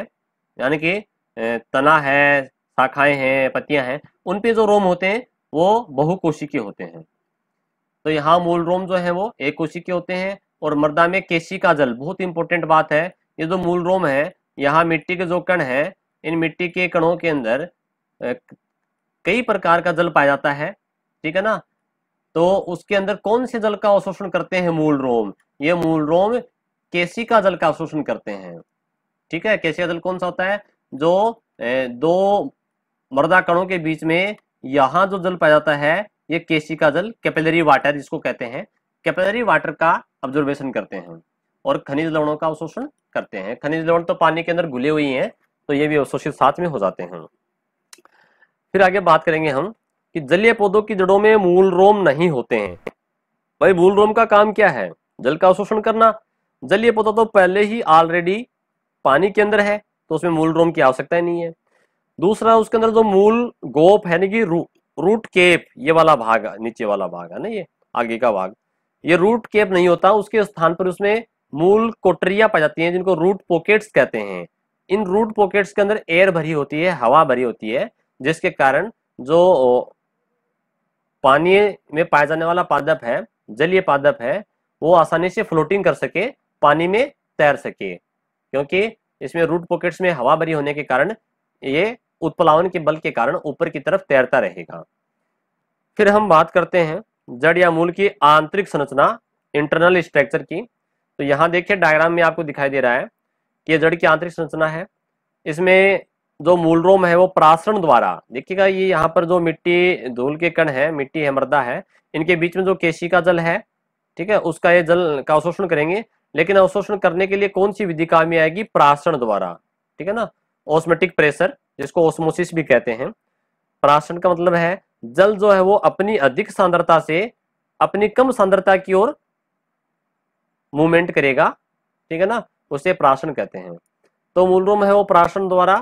यानी कि तना है शाखाएं हैं पत्तियां हैं उन पे जो रोम होते हैं वो बहु कोशी के होते हैं तो यहाँ मूल रोम जो है वो एक कोशी के होते हैं और मृदा में केसी का जल बहुत इंपॉर्टेंट बात है ये जो मूल रोम है यहाँ मिट्टी के जो कण है इन मिट्टी के कणों के अंदर कई प्रकार का जल पाया जाता है ठीक है ना तो उसके अंदर कौन से जल का अवशोषण करते हैं मूल रोम ये मूल रोम केसी का जल का अवशोषण करते हैं ठीक है केसी का जल कौन सा होता है जो दो मृदा कणों के बीच में यहाँ जो जल पाया जाता है ये केसी का जल कैपेलरी वाटर जिसको कहते हैं कैपेलरी वाटर का ऑब्जर्वेशन करते हैं और खनिज लवणों का अवशोषण करते हैं खनिज लवण तो पानी के अंदर घुले हुए हैं तो ये भी अवशोषित साथ में हो जाते हैं फिर आगे बात करेंगे हम कि जलीय पौधों की जड़ों में मूल रोम नहीं होते हैं भाई मूल रोम का काम क्या है जल का अवशोषण करना जलीय पौधा तो पहले ही ऑलरेडी पानी के अंदर है तो उसमें मूल रोम की आवश्यकता नहीं है दूसरा उसके अंदर जो मूल गोप है यानी कि रूट केप ये वाला भाग नीचे वाला भाग है ना ये आगे का भाग ये रूट केप नहीं होता उसके स्थान पर उसमें मूल कोटरिया पा जाती है जिनको रूट पॉकेट्स कहते हैं इन रूट पॉकेट्स के अंदर एयर भरी होती है हवा भरी होती है जिसके कारण जो पानी में पाया जाने वाला पादप है जलीय पादप है वो आसानी से फ्लोटिंग कर सके पानी में तैर सके क्योंकि इसमें रूट पॉकेट्स में हवा भरी होने के कारण ये उत्पलावन के बल के कारण ऊपर की तरफ तैरता रहेगा फिर हम बात करते हैं जड़ या मूल की आंतरिक संरचना इंटरनल स्ट्रक्चर की तो यहाँ देखिए डायग्राम में आपको दिखाई दे रहा है कि ये जड़ की आंतरिक संरचना है इसमें जो मूल रोम है वो प्रासरण द्वारा देखिएगा ये यहाँ पर जो मिट्टी धूल के कण है मिट्टी है मृदा है इनके बीच में जो केशी का जल है ठीक है उसका ये जल का अवशोषण करेंगे लेकिन अवशोषण करने के लिए कौन सी विधि काम में आएगी प्रासरण द्वारा ठीक है ना ऑस्मेटिक प्रेशर जिसको ओस्मोसिस भी कहते हैं प्राशन का मतलब है जल जो है वो अपनी अधिक सांद्रता से अपनी कम सांद्रता की ओर मूवमेंट करेगा ठीक है ना उसे प्राशन कहते हैं तो मूल रूप है वो प्राशन द्वारा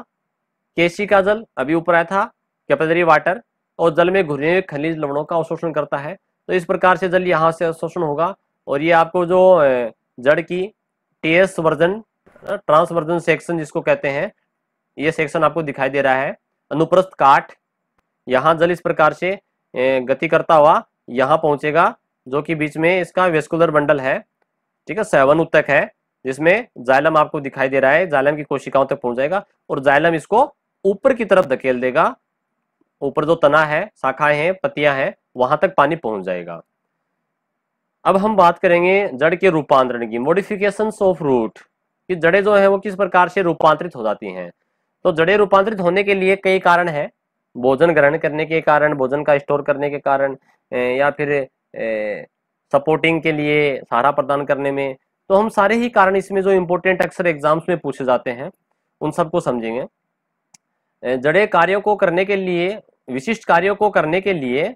केसी का जल अभी ऊपर आया था कैपेदरी वाटर और जल में घुरे हुए खनिज लवणों का अवशोषण करता है तो इस प्रकार से जल यहाँ से अवशोषण होगा और ये आपको जो जड़ की टीएस वर्जन ट्रांसवर्जन सेक्शन जिसको कहते हैं ये सेक्शन आपको दिखाई दे रहा है अनुप्रस्थ काट यहाँ जल इस प्रकार से गति करता हुआ यहाँ पहुंचेगा जो कि बीच में इसका वेस्कुलर बंडल है ठीक है सेवन उत्तक है जिसमें जाइलम आपको दिखाई दे रहा है जाइलम की कोशिकाओं तक पहुंच जाएगा और जाइलम इसको ऊपर की तरफ धकेल देगा ऊपर जो तना है शाखाएं हैं पत्तियां हैं वहां तक पानी पहुंच जाएगा अब हम बात करेंगे जड़ के रूपांतरण की मोडिफिकेशन ऑफ रूट कि जड़े जो है वो किस प्रकार से रूपांतरित हो जाती हैं तो जड़े रूपांतरित होने के लिए कई कारण है भोजन ग्रहण करने के कारण भोजन का स्टोर करने के कारण या फिर सपोर्टिंग के लिए सहारा प्रदान करने में तो हम सारे ही कारण इसमें जो इम्पोर्टेंट अक्सर एग्जाम्स में पूछे जाते हैं उन सबको समझेंगे जड़े कार्यों को करने के लिए विशिष्ट कार्यों को करने के लिए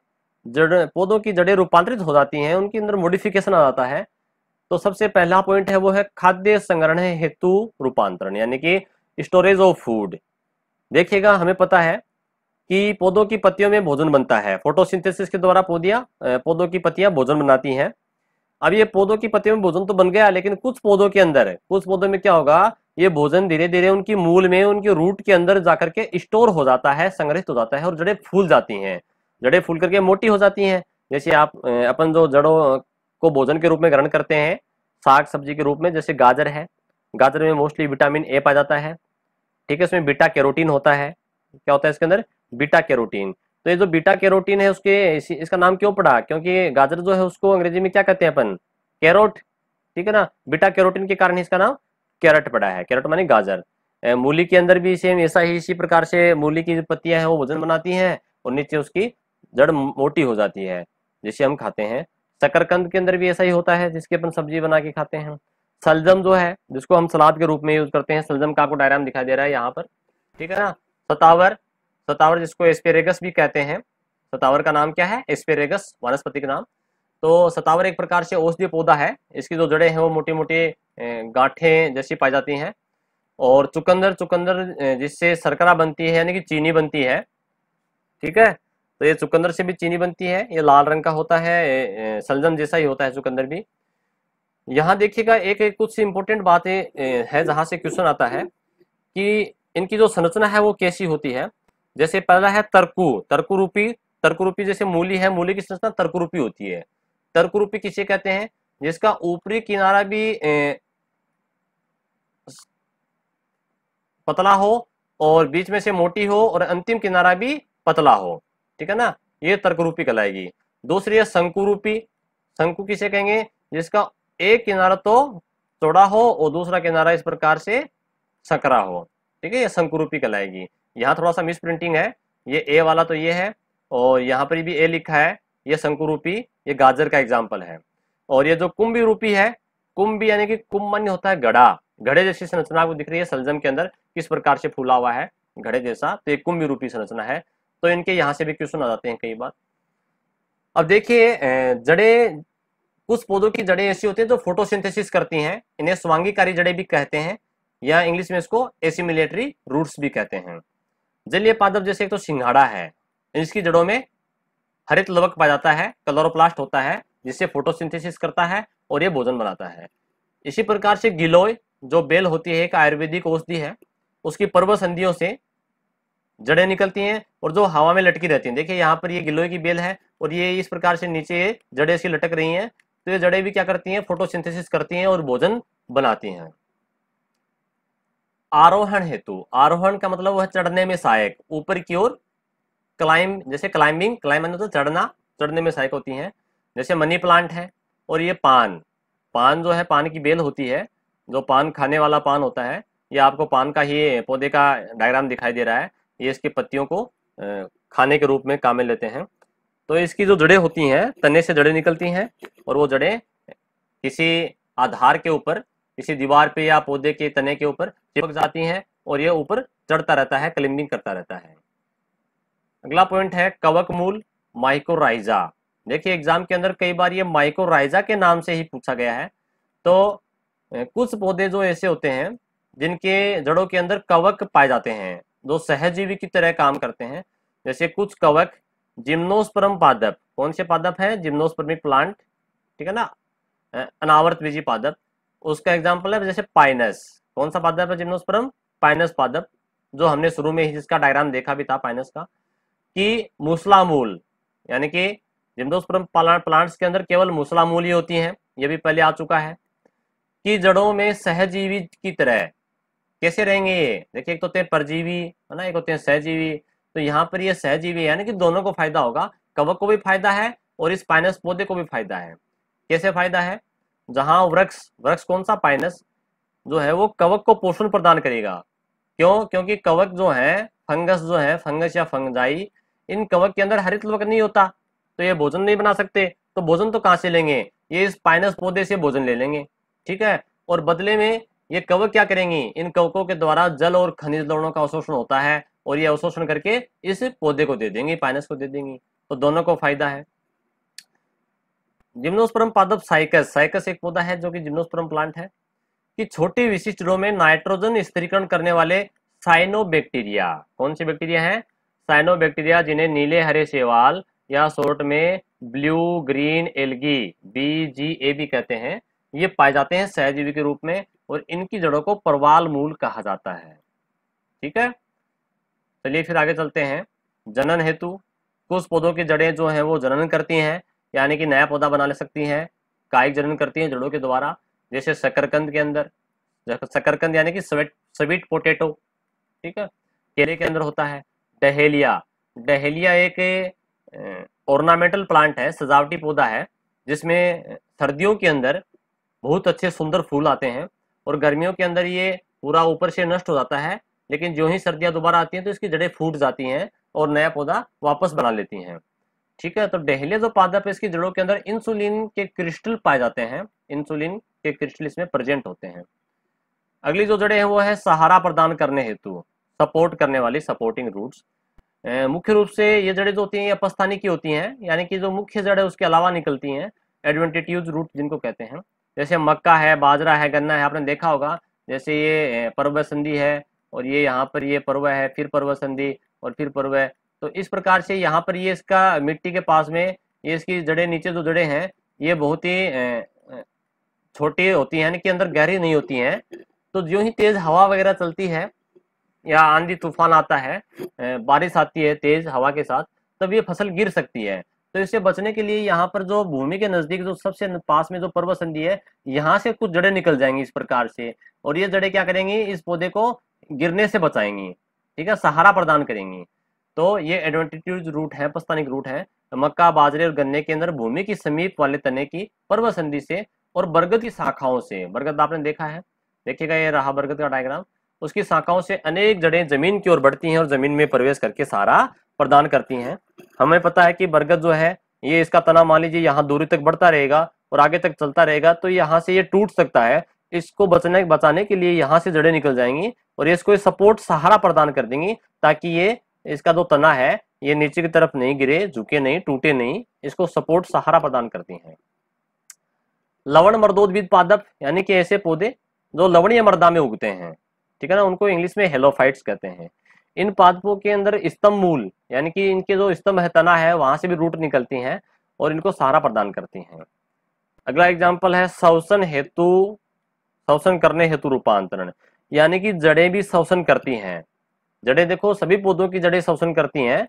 जड़ पौधों की जड़ें रूपांतरित हो जाती हैं उनके अंदर मोडिफिकेशन आ जाता है तो सबसे पहला पॉइंट है वो है खाद्य संग्रहण हेतु रूपांतरण यानी कि स्टोरेज ऑफ फूड देखिएगा हमें पता है कि पौधों की पत्तियों में भोजन बनता है फोटोसिंथेसिस के द्वारा पौधिया पौधों की पत्तियां भोजन बनाती हैं अब ये पौधों की पत्तियों में भोजन तो बन गया लेकिन कुछ पौधों के अंदर कुछ पौधों में क्या होगा ये भोजन धीरे धीरे उनकी मूल में उनके रूट के अंदर जाकर के स्टोर हो जाता है संग्रहित हो जाता है और जड़ें फूल जाती हैं जड़ें फूल करके मोटी हो जाती हैं जैसे आप अपन जो जड़ों को भोजन के रूप में ग्रहण करते हैं साग सब्जी के रूप में जैसे गाजर है गाजर में मोस्टली विटामिन ए पा जाता है ठीक है इसमें बीटा कैरोटीन होता है क्या होता है इसके अंदर बीटा कैरोटीन तो ये जो बीटा कैरोटीन है उसके इस, इसका नाम क्यों पड़ा क्योंकि गाजर जो है उसको अंग्रेजी में क्या कहते हैं अपन कैरोट ठीक है ना बीटा कैरोटीन के कारण इसका नाम कैरट पड़ा है कैरट माने गाजर मूली के अंदर भी सेम ऐसा ही इसी प्रकार से मूली की जो पत्तियां हैं वो वजन बनाती हैं और नीचे उसकी जड़ मोटी हो जाती है जिसे हम खाते हैं शकरकंद के अंदर भी ऐसा ही होता है जिसके अपन सब्जी बना के खाते हैं सलजम जो है जिसको हम सलाद के रूप में यूज करते हैं सलजम का आपको डायग्राम दिखाई दे रहा है यहाँ पर ठीक है ना सतावर सतावर जिसको एस्पेरेगस भी कहते हैं सतावर का नाम क्या है एस्पेरेगस वनस्पति का नाम तो सतावर एक प्रकार से औषधीय पौधा है इसकी जो जड़ें हैं वो मोटी मोटी गांठे जैसी पाई जाती हैं और चुकंदर चुकंदर जिससे शर्करा बनती है यानी कि चीनी बनती है ठीक है तो ये चुकंदर से भी चीनी बनती है ये लाल रंग का होता है सलजम जैसा ही होता है चुकंदर भी यहाँ देखिएगा एक एक कुछ इंपोर्टेंट बातें है जहां से क्वेश्चन आता है कि इनकी जो संरचना है वो कैसी होती है जैसे पहला है तरकु तरकुरूपी तरकुरूपी जैसे मूली है मूली की संरचना तरकुरूपी होती है तरकुरूपी किसे कहते हैं जिसका ऊपरी किनारा भी ए, पतला हो और बीच में से मोटी हो और अंतिम किनारा भी पतला हो ठीक है ना ये तर्क रूपी कहलाएगी दूसरी है शंकुरूपी शंकु किसे कहेंगे जिसका एक किनारा तो चौड़ा हो और दूसरा किनारा इस प्रकार से सकरा हो ठीक है ये संकुरूपी कहलाएगी यहाँ थोड़ा सा मिस प्रिंटिंग है ये ए वाला तो ये है और यहाँ पर भी ए लिखा है ये संकुरूपी ये गाजर का एग्जाम्पल है और ये जो कुंभी रूपी है कुंभी यानी कि कुंभ मान्य होता है गड़ा घड़े जैसी संरचना आपको दिख रही है सलजम के अंदर किस प्रकार से फूला हुआ है घड़े जैसा तो ये कुंभी रूपी संरचना है तो इनके यहाँ से भी क्वेश्चन आ जाते हैं कई बार अब देखिए जड़े कुछ पौधों की जड़ें ऐसी होती हैं जो फोटोसिंथेसिस करती हैं इन्हें स्वांगिकारी जड़ें भी कहते हैं या इंग्लिश में इसको एसिमिलेटरी रूट्स भी कहते हैं जलीय पादप जैसे एक तो सिंघाड़ा है इसकी जड़ों में हरित लवक पाया जाता है कलोरोप्लास्ट होता है जिससे फोटोसिंथेसिस करता है और ये भोजन बनाता है इसी प्रकार से गिलोय जो बेल होती है एक आयुर्वेदिक औषधि है उसकी पर्व संधियों से जड़ें निकलती हैं और जो हवा में लटकी रहती हैं देखिए यहाँ पर ये गिलोय की बेल है और ये इस प्रकार से नीचे जड़ें इसकी लटक रही हैं तो ये जड़ें भी क्या करती हैं फोटोसिंथेसिस करती हैं और भोजन बनाती हैं आरोहण हेतु आरोहण का मतलब वह चढ़ने में सहायक ऊपर की ओर क्लाइम जैसे क्लाइंबिंग क्लाइम मतलब चढ़ना चढ़ने में सहायक होती हैं जैसे मनी प्लांट है और ये पान पान जो है पान की बेल होती है जो पान खाने वाला पान होता है ये आपको पान का ही पौधे का डायग्राम दिखाई दे रहा है ये इसकी पत्तियों को खाने के रूप में काम लेते हैं तो इसकी जो जड़ें होती हैं तने से जड़ें निकलती हैं और वो जड़ें किसी आधार के ऊपर किसी दीवार पे या पौधे के तने के ऊपर चिपक जाती हैं और ये ऊपर चढ़ता रहता है क्लिम्बिंग करता रहता है अगला पॉइंट है कवक मूल माइकोराइजा देखिए एग्जाम के अंदर कई बार ये माइकोराइजा के नाम से ही पूछा गया है तो कुछ पौधे जो ऐसे होते हैं जिनके जड़ों के अंदर कवक पाए जाते हैं जो सहजीवी की तरह काम करते हैं जैसे कुछ कवक जिम्नोस्परम पादप कौन से पादप है जिम्नोस्पर्मिक प्लांट ठीक है ना अनावर्त बीजी पादप उसका एग्जाम्पल है जैसे पाइनस कौन सा पादप है जिम्नोस्परम पाइनस पादप जो हमने शुरू में ही जिसका डायग्राम देखा भी था पाइनस का कि मूसलामूल यानी कि जिम्नोस्पर्म प्लांट्स के अंदर केवल मूसलामूल ही होती है यह भी पहले आ चुका है कि जड़ों में सहजीवी की तरह कैसे रहेंगे ये देखिए एक तो होते हैं परजीवी है ना एक होते हैं सहजीवी तो यहाँ पर यह सहजीवी है यानी कि दोनों को फायदा होगा कवक को भी फायदा है और इस पाइनस पौधे को भी फायदा है कैसे फायदा है जहां वृक्ष वृक्ष कौन सा पाइनस जो है वो कवक को पोषण प्रदान करेगा क्यों क्योंकि कवक जो है फंगस जो है फंगस या फंगजाई इन कवक के अंदर हरित लवक नहीं होता तो ये भोजन नहीं बना सकते तो भोजन तो कहाँ से लेंगे ये इस पाइनस पौधे से भोजन ले लेंगे ठीक है और बदले में ये कवक क्या करेंगी इन कवकों के द्वारा जल और खनिज लवणों का अवशोषण होता है और ये अवशोषण करके इस पौधे को दे देंगे पाइनस को दे देंगे तो दोनों को फायदा है जिम्नोस्परम पादप साइकस साइकस एक पौधा है जो कि जिम्नोस्परम प्लांट है कि छोटी विशिष्ट रो में नाइट्रोजन स्थिरीकरण करने वाले बैक्टीरिया कौन से बैक्टीरिया है साइनोबैक्टीरिया जिन्हें नीले हरे सेवाल या शोर्ट में blue green algae B G A भी कहते हैं ये पाए जाते हैं सहजीवी के रूप में और इनकी जड़ों को परवाल मूल कहा जाता है ठीक है चलिए फिर आगे चलते हैं जनन हेतु कुछ पौधों की जड़ें जो हैं वो जनन करती हैं यानी कि नया पौधा बना ले सकती हैं कायिक जनन करती हैं जड़ों के द्वारा जैसे शकरकंद के अंदर शकरकंद यानी कि स्वीट स्वीट पोटेटो ठीक है केले के अंदर होता है डहेलिया डहेलिया एक ऑर्नामेंटल प्लांट है सजावटी पौधा है जिसमें सर्दियों के अंदर बहुत अच्छे सुंदर फूल आते हैं और गर्मियों के अंदर ये पूरा ऊपर से नष्ट हो जाता है लेकिन जो ही सर्दियां दोबारा आती हैं तो इसकी जड़ें फूट जाती हैं और नया पौधा वापस बना लेती हैं ठीक है तो डहलिया जो पादप है इसकी जड़ों के अंदर इंसुलिन के क्रिस्टल पाए जाते हैं इंसुलिन के क्रिस्टल इसमें प्रेजेंट होते हैं अगली जो जड़ें हैं वो है सहारा प्रदान करने हेतु सपोर्ट करने वाली सपोर्टिंग रूट्स मुख्य रूप से ये जड़ें जो होती हैं ये अपस्थानी की होती हैं यानी कि जो मुख्य जड़ है उसके अलावा निकलती हैं एडवेंटेटिव रूट जिनको कहते हैं जैसे मक्का है बाजरा है गन्ना है आपने देखा होगा जैसे ये संधि है और ये यहाँ पर ये पर्व है फिर पर्व संधि और फिर पर्व है तो इस प्रकार से यहाँ पर ये इसका मिट्टी के पास में ये इसकी जड़े नीचे जो जड़े हैं ये बहुत ही छोटी होती हैं यानी कि अंदर गहरी नहीं होती हैं तो जो ही तेज हवा वगैरह चलती है या आंधी तूफान आता है बारिश आती है तेज हवा के साथ तब ये फसल गिर सकती है तो इससे बचने के लिए यहाँ पर जो भूमि के नजदीक जो सबसे पास में जो पर्वत संधि है यहाँ से कुछ जड़े निकल जाएंगी इस प्रकार से और ये जड़े क्या करेंगी इस पौधे को गिरने से बचाएंगी ठीक है सहारा प्रदान करेंगी तो ये एडवांटेज रूट है पस्तानिक रूट है मक्का बाजरे और गन्ने के अंदर भूमि की समीप वाले तने की पर्व संधि से और बरगद की शाखाओं से बरगद आपने देखा है देखिएगा ये रहा बरगद का डायग्राम उसकी शाखाओं से अनेक जड़ें जमीन की ओर बढ़ती हैं और जमीन में प्रवेश करके सहारा प्रदान करती हैं हमें पता है कि बरगद जो है ये इसका तना मान लीजिए यहाँ दूरी तक बढ़ता रहेगा और आगे तक चलता रहेगा तो यहाँ से ये टूट सकता है इसको बचने बचाने के लिए यहाँ से जड़ें निकल जाएंगी और ये इसको सपोर्ट सहारा प्रदान कर देंगी ताकि ये इसका जो तना है ये नीचे की तरफ नहीं गिरे झुके नहीं टूटे नहीं इसको सपोर्ट सहारा प्रदान करती हैं लवण मर्दोद्भिद पादप यानी कि ऐसे पौधे जो लवणीय मर्दा में उगते हैं ठीक है ना उनको इंग्लिश में हेलोफाइट्स कहते हैं इन पादपों के अंदर स्तंभ मूल यानी कि इनके जो स्तंभ है तना है वहां से भी रूट निकलती हैं और इनको सहारा प्रदान करती हैं अगला एग्जाम्पल है सवसन हेतु शवसन करने हेतु रूपांतरण यानी कि जड़ें भी शवसन करती हैं जड़ें देखो सभी पौधों की जड़ें शवसन करती हैं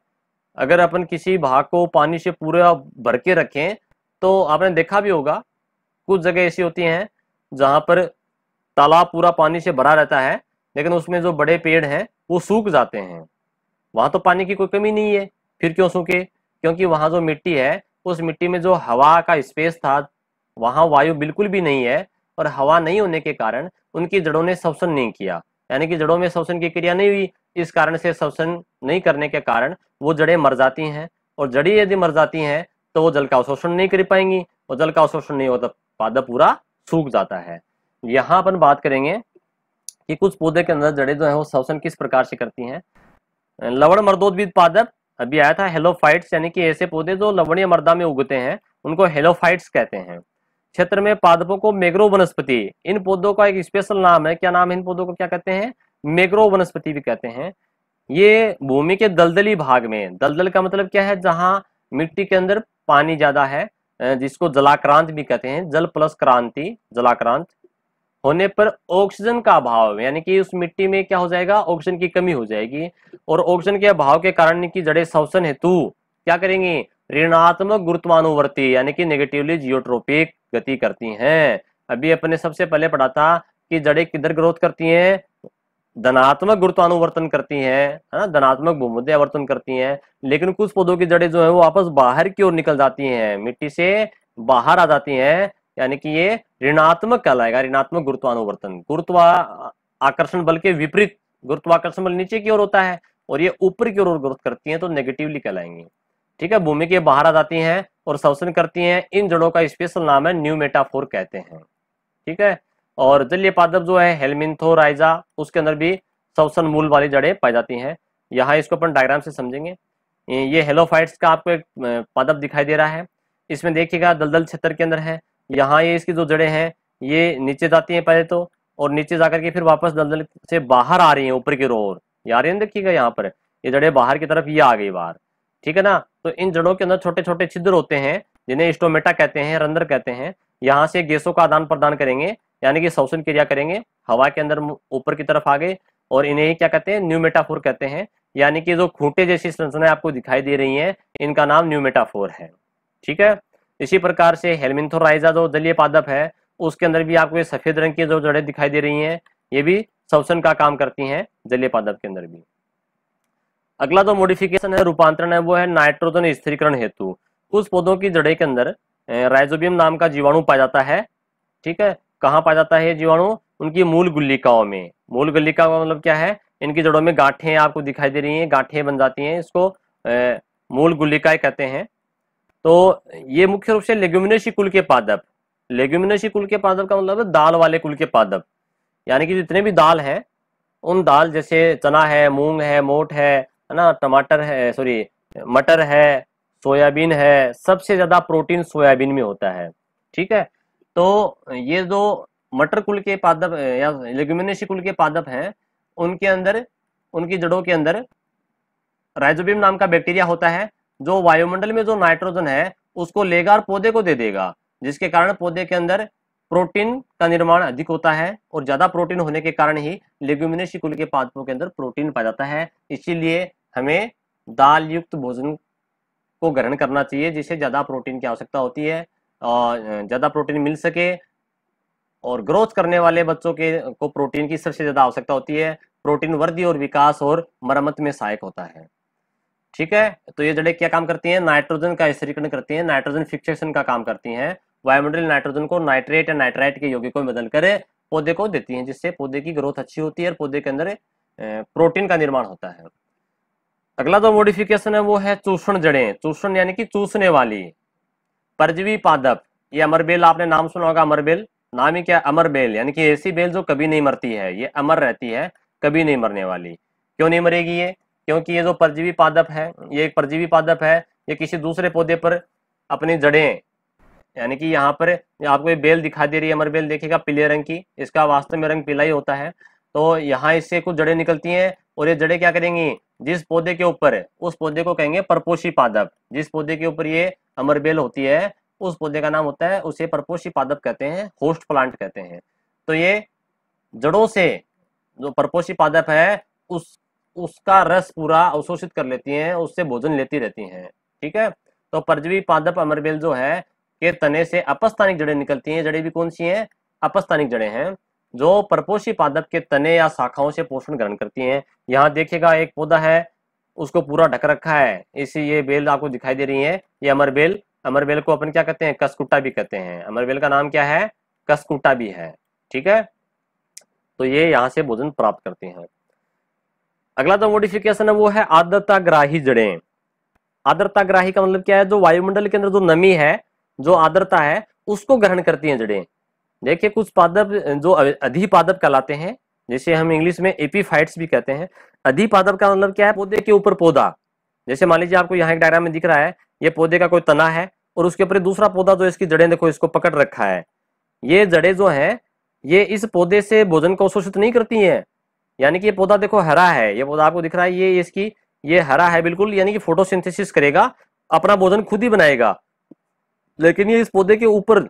अगर अपन किसी भाग को पानी से पूरा भर के रखें तो आपने देखा भी होगा कुछ जगह ऐसी होती हैं जहां पर तालाब पूरा पानी से भरा रहता है लेकिन उसमें जो बड़े पेड़ हैं वो सूख जाते हैं वहां तो पानी की कोई कमी नहीं है फिर क्यों सूखे क्योंकि वहाँ जो मिट्टी है उस मिट्टी में जो हवा का स्पेस था वहाँ वायु बिल्कुल भी नहीं है और हवा नहीं होने के कारण उनकी जड़ों ने श्वसन नहीं किया यानी कि जड़ों में श्वसन की क्रिया नहीं हुई इस कारण से श्वसन नहीं करने के कारण वो जड़ें मर जाती हैं और जड़ें यदि मर जाती हैं तो वो जल का अवशोषण नहीं कर पाएंगी और जल का अवशोषण नहीं होता पादप पूरा सूख जाता है यहाँ अपन बात करेंगे कि कुछ पौधे के अंदर जड़े जो है वो श्वसन किस प्रकार से करती हैं लवण मर्दोद्भिद पादप अभी आया था हेलोफाइट्स यानी कि ऐसे पौधे जो लवणीय मर्दा में उगते हैं उनको हेलोफाइट्स कहते हैं क्षेत्र में पादपों को मेग्रो वनस्पति इन पौधों का एक स्पेशल नाम है क्या नाम है इन पौधों को क्या कहते हैं मेग्रो वनस्पति भी कहते हैं ये भूमि के दलदली भाग में दलदल का मतलब क्या है जहां मिट्टी के अंदर पानी ज्यादा है जिसको जलाक्रांत भी कहते हैं जल प्लस क्रांति जलाक्रांत होने पर ऑक्सीजन का अभाव यानी कि उस मिट्टी में क्या हो जाएगा ऑक्सीजन की कमी हो जाएगी और ऑक्सीजन के अभाव के कारण की जड़े शवसन हेतु क्या करेंगे ऋणात्मक गुरुत्वानुवर्ती यानी कि नेगेटिवली जियोट्रोपिक गति करती हैं अभी अपने सबसे पहले पढ़ा था कि जड़े किधर ग्रोथ करती हैं धनात्मक गुरुत्वानुवर्तन करती हैं है ना धनात्मक भूमध्य आवर्तन करती हैं लेकिन कुछ पौधों की जड़ें जो है वो आपस बाहर की ओर निकल जाती हैं मिट्टी से बाहर आ जाती हैं यानी कि ये ऋणात्मक कहलाएगा ऋणात्मक गुरुत्वानुवर्तन गुरुत्वा आकर्षण बल के विपरीत गुरुत्वाकर्षण बल नीचे की ओर होता है और ये ऊपर की ओर ग्रोथ करती है तो नेगेटिवली कहलाएंगी ठीक है भूमि के बाहर आ जाती हैं और शोषण करती हैं इन जड़ों का स्पेशल नाम है न्यू मेटाफोर कहते हैं ठीक है और जलीय पादप जो है हेलमिनथोराइजा उसके अंदर भी शोषण मूल वाली जड़ें पाई जाती हैं यहाँ इसको अपन डायग्राम से समझेंगे ये हेलोफाइट्स का आपको एक पादप दिखाई दे रहा है इसमें देखिएगा दलदल क्षेत्र के अंदर है यहाँ ये इसकी जो जड़ें हैं ये नीचे जाती हैं पहले तो और नीचे जाकर के फिर वापस दलदल से बाहर आ रही हैं ऊपर की रोर ये आ रही है देखिएगा यहाँ पर ये जड़ें बाहर की तरफ ये आ गई बाहर ठीक है ना तो इन जड़ों के अंदर छोटे छोटे छिद्र होते हैं जिन्हें स्टोमेटा कहते हैं रंध्र कहते हैं यहाँ से गैसों का आदान प्रदान करेंगे यानी कि शोषण क्रिया करेंगे हवा के अंदर ऊपर की तरफ आगे और इन्हें क्या कहते हैं न्यूमेटाफोर कहते हैं यानी कि जो खूंटे जैसी संरचनाएं आपको दिखाई दे रही हैं इनका नाम न्यूमेटाफोर है ठीक है इसी प्रकार से हेलमिनथोराइजा जो जलीय पादप है उसके अंदर भी आपको ये सफेद रंग की जो जड़ें दिखाई दे रही हैं ये भी शोषण का काम करती हैं जलीय पादप के अंदर भी अगला जो तो मोडिफिकेशन है रूपांतरण है वो है नाइट्रोजन स्थिरीकरण हेतु कुछ पौधों की जड़े के अंदर राइजोबियम नाम का जीवाणु पाया जाता है ठीक है कहाँ पाया जाता है जीवाणु उनकी मूल गुल्लिकाओं में मूल गुल्लिका का मतलब क्या है इनकी जड़ों में गांठे आपको दिखाई दे रही हैं गांठे बन जाती हैं इसको ए, मूल गुल्लिकाएं कहते हैं तो ये मुख्य रूप से लेग्यूमिनेशी कुल के पादप लेग्यूमिनेशी कुल के पादप का मतलब दाल वाले कुल के पादप यानी कि जितने भी दाल हैं उन दाल जैसे चना है मूंग है मोट है है ना टमाटर है सॉरी मटर है सोयाबीन है सबसे ज़्यादा प्रोटीन सोयाबीन में होता है ठीक है तो ये जो मटर कुल के पादप या लेग्यूमिनेशी कुल के पादप हैं उनके अंदर उनकी जड़ों के अंदर राइजोबियम नाम का बैक्टीरिया होता है जो वायुमंडल में जो नाइट्रोजन है उसको लेगा और पौधे को दे देगा जिसके कारण पौधे के अंदर प्रोटीन का निर्माण अधिक होता है और ज्यादा प्रोटीन होने के कारण ही लेग्यूमिनेशी कुल के पादपों के अंदर प्रोटीन पाया जाता है इसीलिए हमें दाल युक्त भोजन को ग्रहण करना चाहिए जिससे ज़्यादा प्रोटीन की आवश्यकता होती है और ज़्यादा प्रोटीन मिल सके और ग्रोथ करने वाले बच्चों के को प्रोटीन की सबसे ज़्यादा आवश्यकता होती है प्रोटीन वृद्धि और विकास और मरम्मत में सहायक होता है ठीक है तो ये जड़े क्या काम करती हैं नाइट्रोजन का स्थिरीकरण करती हैं नाइट्रोजन फिक्सेशन का काम करती हैं वायुमंडल नाइट्रोजन को नाइट्रेट या नाइट्राइट के यौगिकों में बदलकर पौधे को देती हैं जिससे पौधे की ग्रोथ अच्छी होती है और पौधे के अंदर प्रोटीन का निर्माण होता है अगला जो मोडिफिकेशन है वो है चूषण जड़ें चूषण यानी कि चूसने वाली परजवी पादप ये अमरबेल आपने नाम सुना होगा अमरबेल नाम ही क्या अमरबेल यानी कि ऐसी बेल जो कभी नहीं मरती है ये अमर रहती है कभी नहीं मरने वाली क्यों नहीं मरेगी ये क्योंकि ये जो परजीवी पादप है ये एक परजीवी पादप है ये किसी दूसरे पौधे पर अपनी जड़ें यानी कि यहाँ पर आपको ये बेल दिखाई दे रही है अमरबेल देखेगा पीले रंग की इसका वास्तव में रंग पीला ही होता है तो यहाँ इससे कुछ जड़ें निकलती हैं और ये जड़ें क्या करेंगी जिस पौधे के ऊपर है उस पौधे को कहेंगे परपोशी पादप जिस पौधे के ऊपर ये अमरबेल होती है उस पौधे का नाम होता है उसे परपोशी पादप कहते हैं होस्ट प्लांट कहते हैं तो ये जड़ों से जो परपोशी पादप है उस उसका रस पूरा अवशोषित कर लेती हैं उससे भोजन लेती रहती हैं ठीक है तो परजीवी पादप अमरबेल जो है के तने से अपस्थानिक जड़ें निकलती हैं जड़ें भी कौन सी हैं अपस्थानिक जड़ें हैं जो परपोषी पादप के तने या शाखाओं से पोषण ग्रहण करती हैं यहाँ देखिएगा एक पौधा है उसको पूरा ढक रखा है इसी ये बेल आपको दिखाई दे रही है ये अमरबेल अमरबेल को अपन क्या कहते हैं कसकुट्टा भी कहते हैं अमरबेल का नाम क्या है कसकुट्टा भी है ठीक है तो ये यहाँ से भोजन प्राप्त करती हैं अगला जो तो मोडिफिकेशन है वो है ग्राही जड़े जड़ें ग्राही का मतलब क्या है जो वायुमंडल के अंदर जो नमी है जो आर्द्रता है उसको ग्रहण करती है जड़ें देखिए कुछ पादप जो अधिपादप कहलाते हैं जैसे हम इंग्लिश में एपीफाइट्स भी कहते हैं अधिपादप का मतलब क्या है पौधे के ऊपर पौधा जैसे मान लीजिए आपको यहाँ एक डायग्राम में दिख रहा है ये पौधे का कोई तना है और उसके ऊपर दूसरा पौधा जो इसकी जड़ें देखो इसको पकड़ रखा है ये जड़ें जो है ये इस पौधे से भोजन को अवशोषित नहीं करती हैं यानी कि ये पौधा देखो हरा है ये पौधा आपको दिख रहा है ये इसकी ये हरा है बिल्कुल यानी कि फोटोसिंथेसिस करेगा अपना भोजन खुद ही बनाएगा लेकिन ये इस पौधे के ऊपर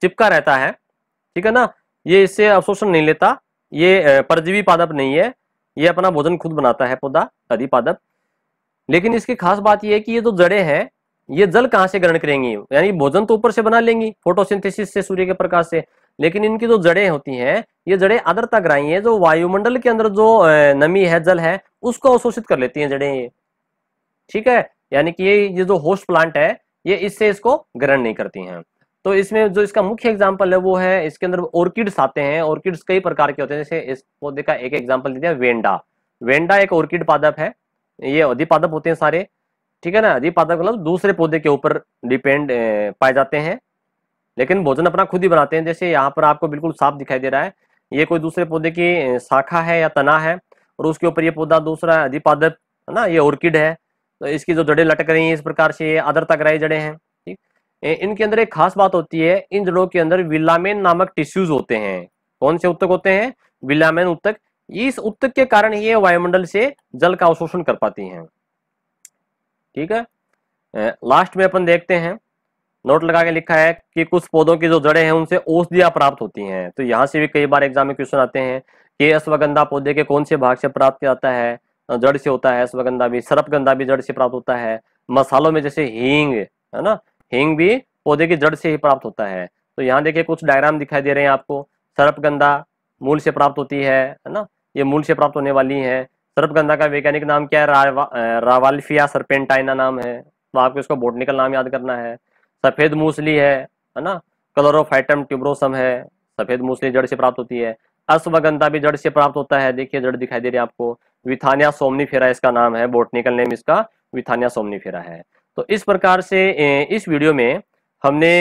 चिपका रहता है ठीक है ना ये इससे अवशोषण नहीं लेता ये परजीवी पादप नहीं है ये अपना भोजन खुद बनाता है पौधा तदी पादप लेकिन इसकी खास बात यह है कि ये जो जड़े हैं ये जल कहाँ से ग्रहण करेंगी यानी भोजन तो ऊपर से बना लेंगी फोटोसिंथेसिस से सूर्य के प्रकाश से लेकिन इनकी जो जड़ें होती हैं ये जड़ें आदरता ग्राही है जो वायुमंडल के अंदर जो नमी है जल है उसको अवशोषित कर लेती हैं जड़ें ये ठीक है यानी कि ये ये जो होस्ट प्लांट है ये इससे इसको ग्रहण नहीं करती हैं तो इसमें जो इसका मुख्य एग्जाम्पल है वो है इसके अंदर ऑर्किड्स आते हैं ऑर्किड्स कई प्रकार के होते हैं जैसे इस पौधे का एक एग्जाम्पल देते दिया वेंडा वेंडा एक ऑर्किड पादप है ये अधिपादप होते हैं सारे ठीक है ना अधिपादप मतलब दूसरे पौधे के ऊपर डिपेंड पाए जाते हैं लेकिन भोजन अपना खुद ही बनाते हैं जैसे यहाँ पर आपको बिल्कुल साफ दिखाई दे रहा है ये कोई दूसरे पौधे की शाखा है या तना है और उसके ऊपर ये पौधा दूसरा अधिपादप है ना ये ऑर्किड है तो इसकी जो जड़ें लटक रही हैं इस प्रकार से ये आदर तक जड़ें हैं इनके अंदर एक खास बात होती है इन जड़ों के अंदर विलामेन नामक टिश्यूज होते हैं कौन से उत्तक होते हैं विलामेन उत्तक इस उत्तक के कारण ये वायुमंडल से जल का अवशोषण कर पाती हैं ठीक है लास्ट में अपन देखते हैं नोट लगा के लिखा है कि कुछ पौधों की जो जड़ें हैं उनसे औषधियां प्राप्त होती हैं तो यहाँ से भी कई बार एग्जाम में क्वेश्चन आते हैं कि अश्वगंधा पौधे के कौन से भाग से प्राप्त किया जाता है जड़ से होता है अश्वगंधा भी सरपगंधा भी जड़ से प्राप्त होता है मसालों में जैसे हींग है ना हींग भी पौधे की जड़ से ही प्राप्त होता है तो यहाँ देखिए कुछ डायग्राम दिखाई दे रहे हैं आपको सर्पगंधा मूल से प्राप्त होती है है ना ये मूल से प्राप्त होने वाली है सर्पगंधा का वैज्ञानिक नाम क्या है रावा, रावाल्फिया नाम है तो आपको इसको बोटनिकल नाम याद करना है सफ़ेद मूसली है है ना कलरोफाइटम ट्यूब्रोसम है सफ़ेद मूसली जड़ से प्राप्त होती है अश्वगंधा भी जड़ से प्राप्त होता है देखिए जड़ दिखाई दे रही है आपको विथानिया सोमनी इसका नाम है बोटनिकल नेम इसका विथानिया सोमनी है तो इस प्रकार से इस वीडियो में हमने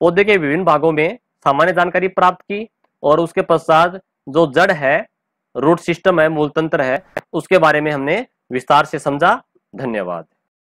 पौधे के विभिन्न भागों में सामान्य जानकारी प्राप्त की और उसके पश्चात जो जड़ है रूट सिस्टम है मूलतंत्र है उसके बारे में हमने विस्तार से समझा धन्यवाद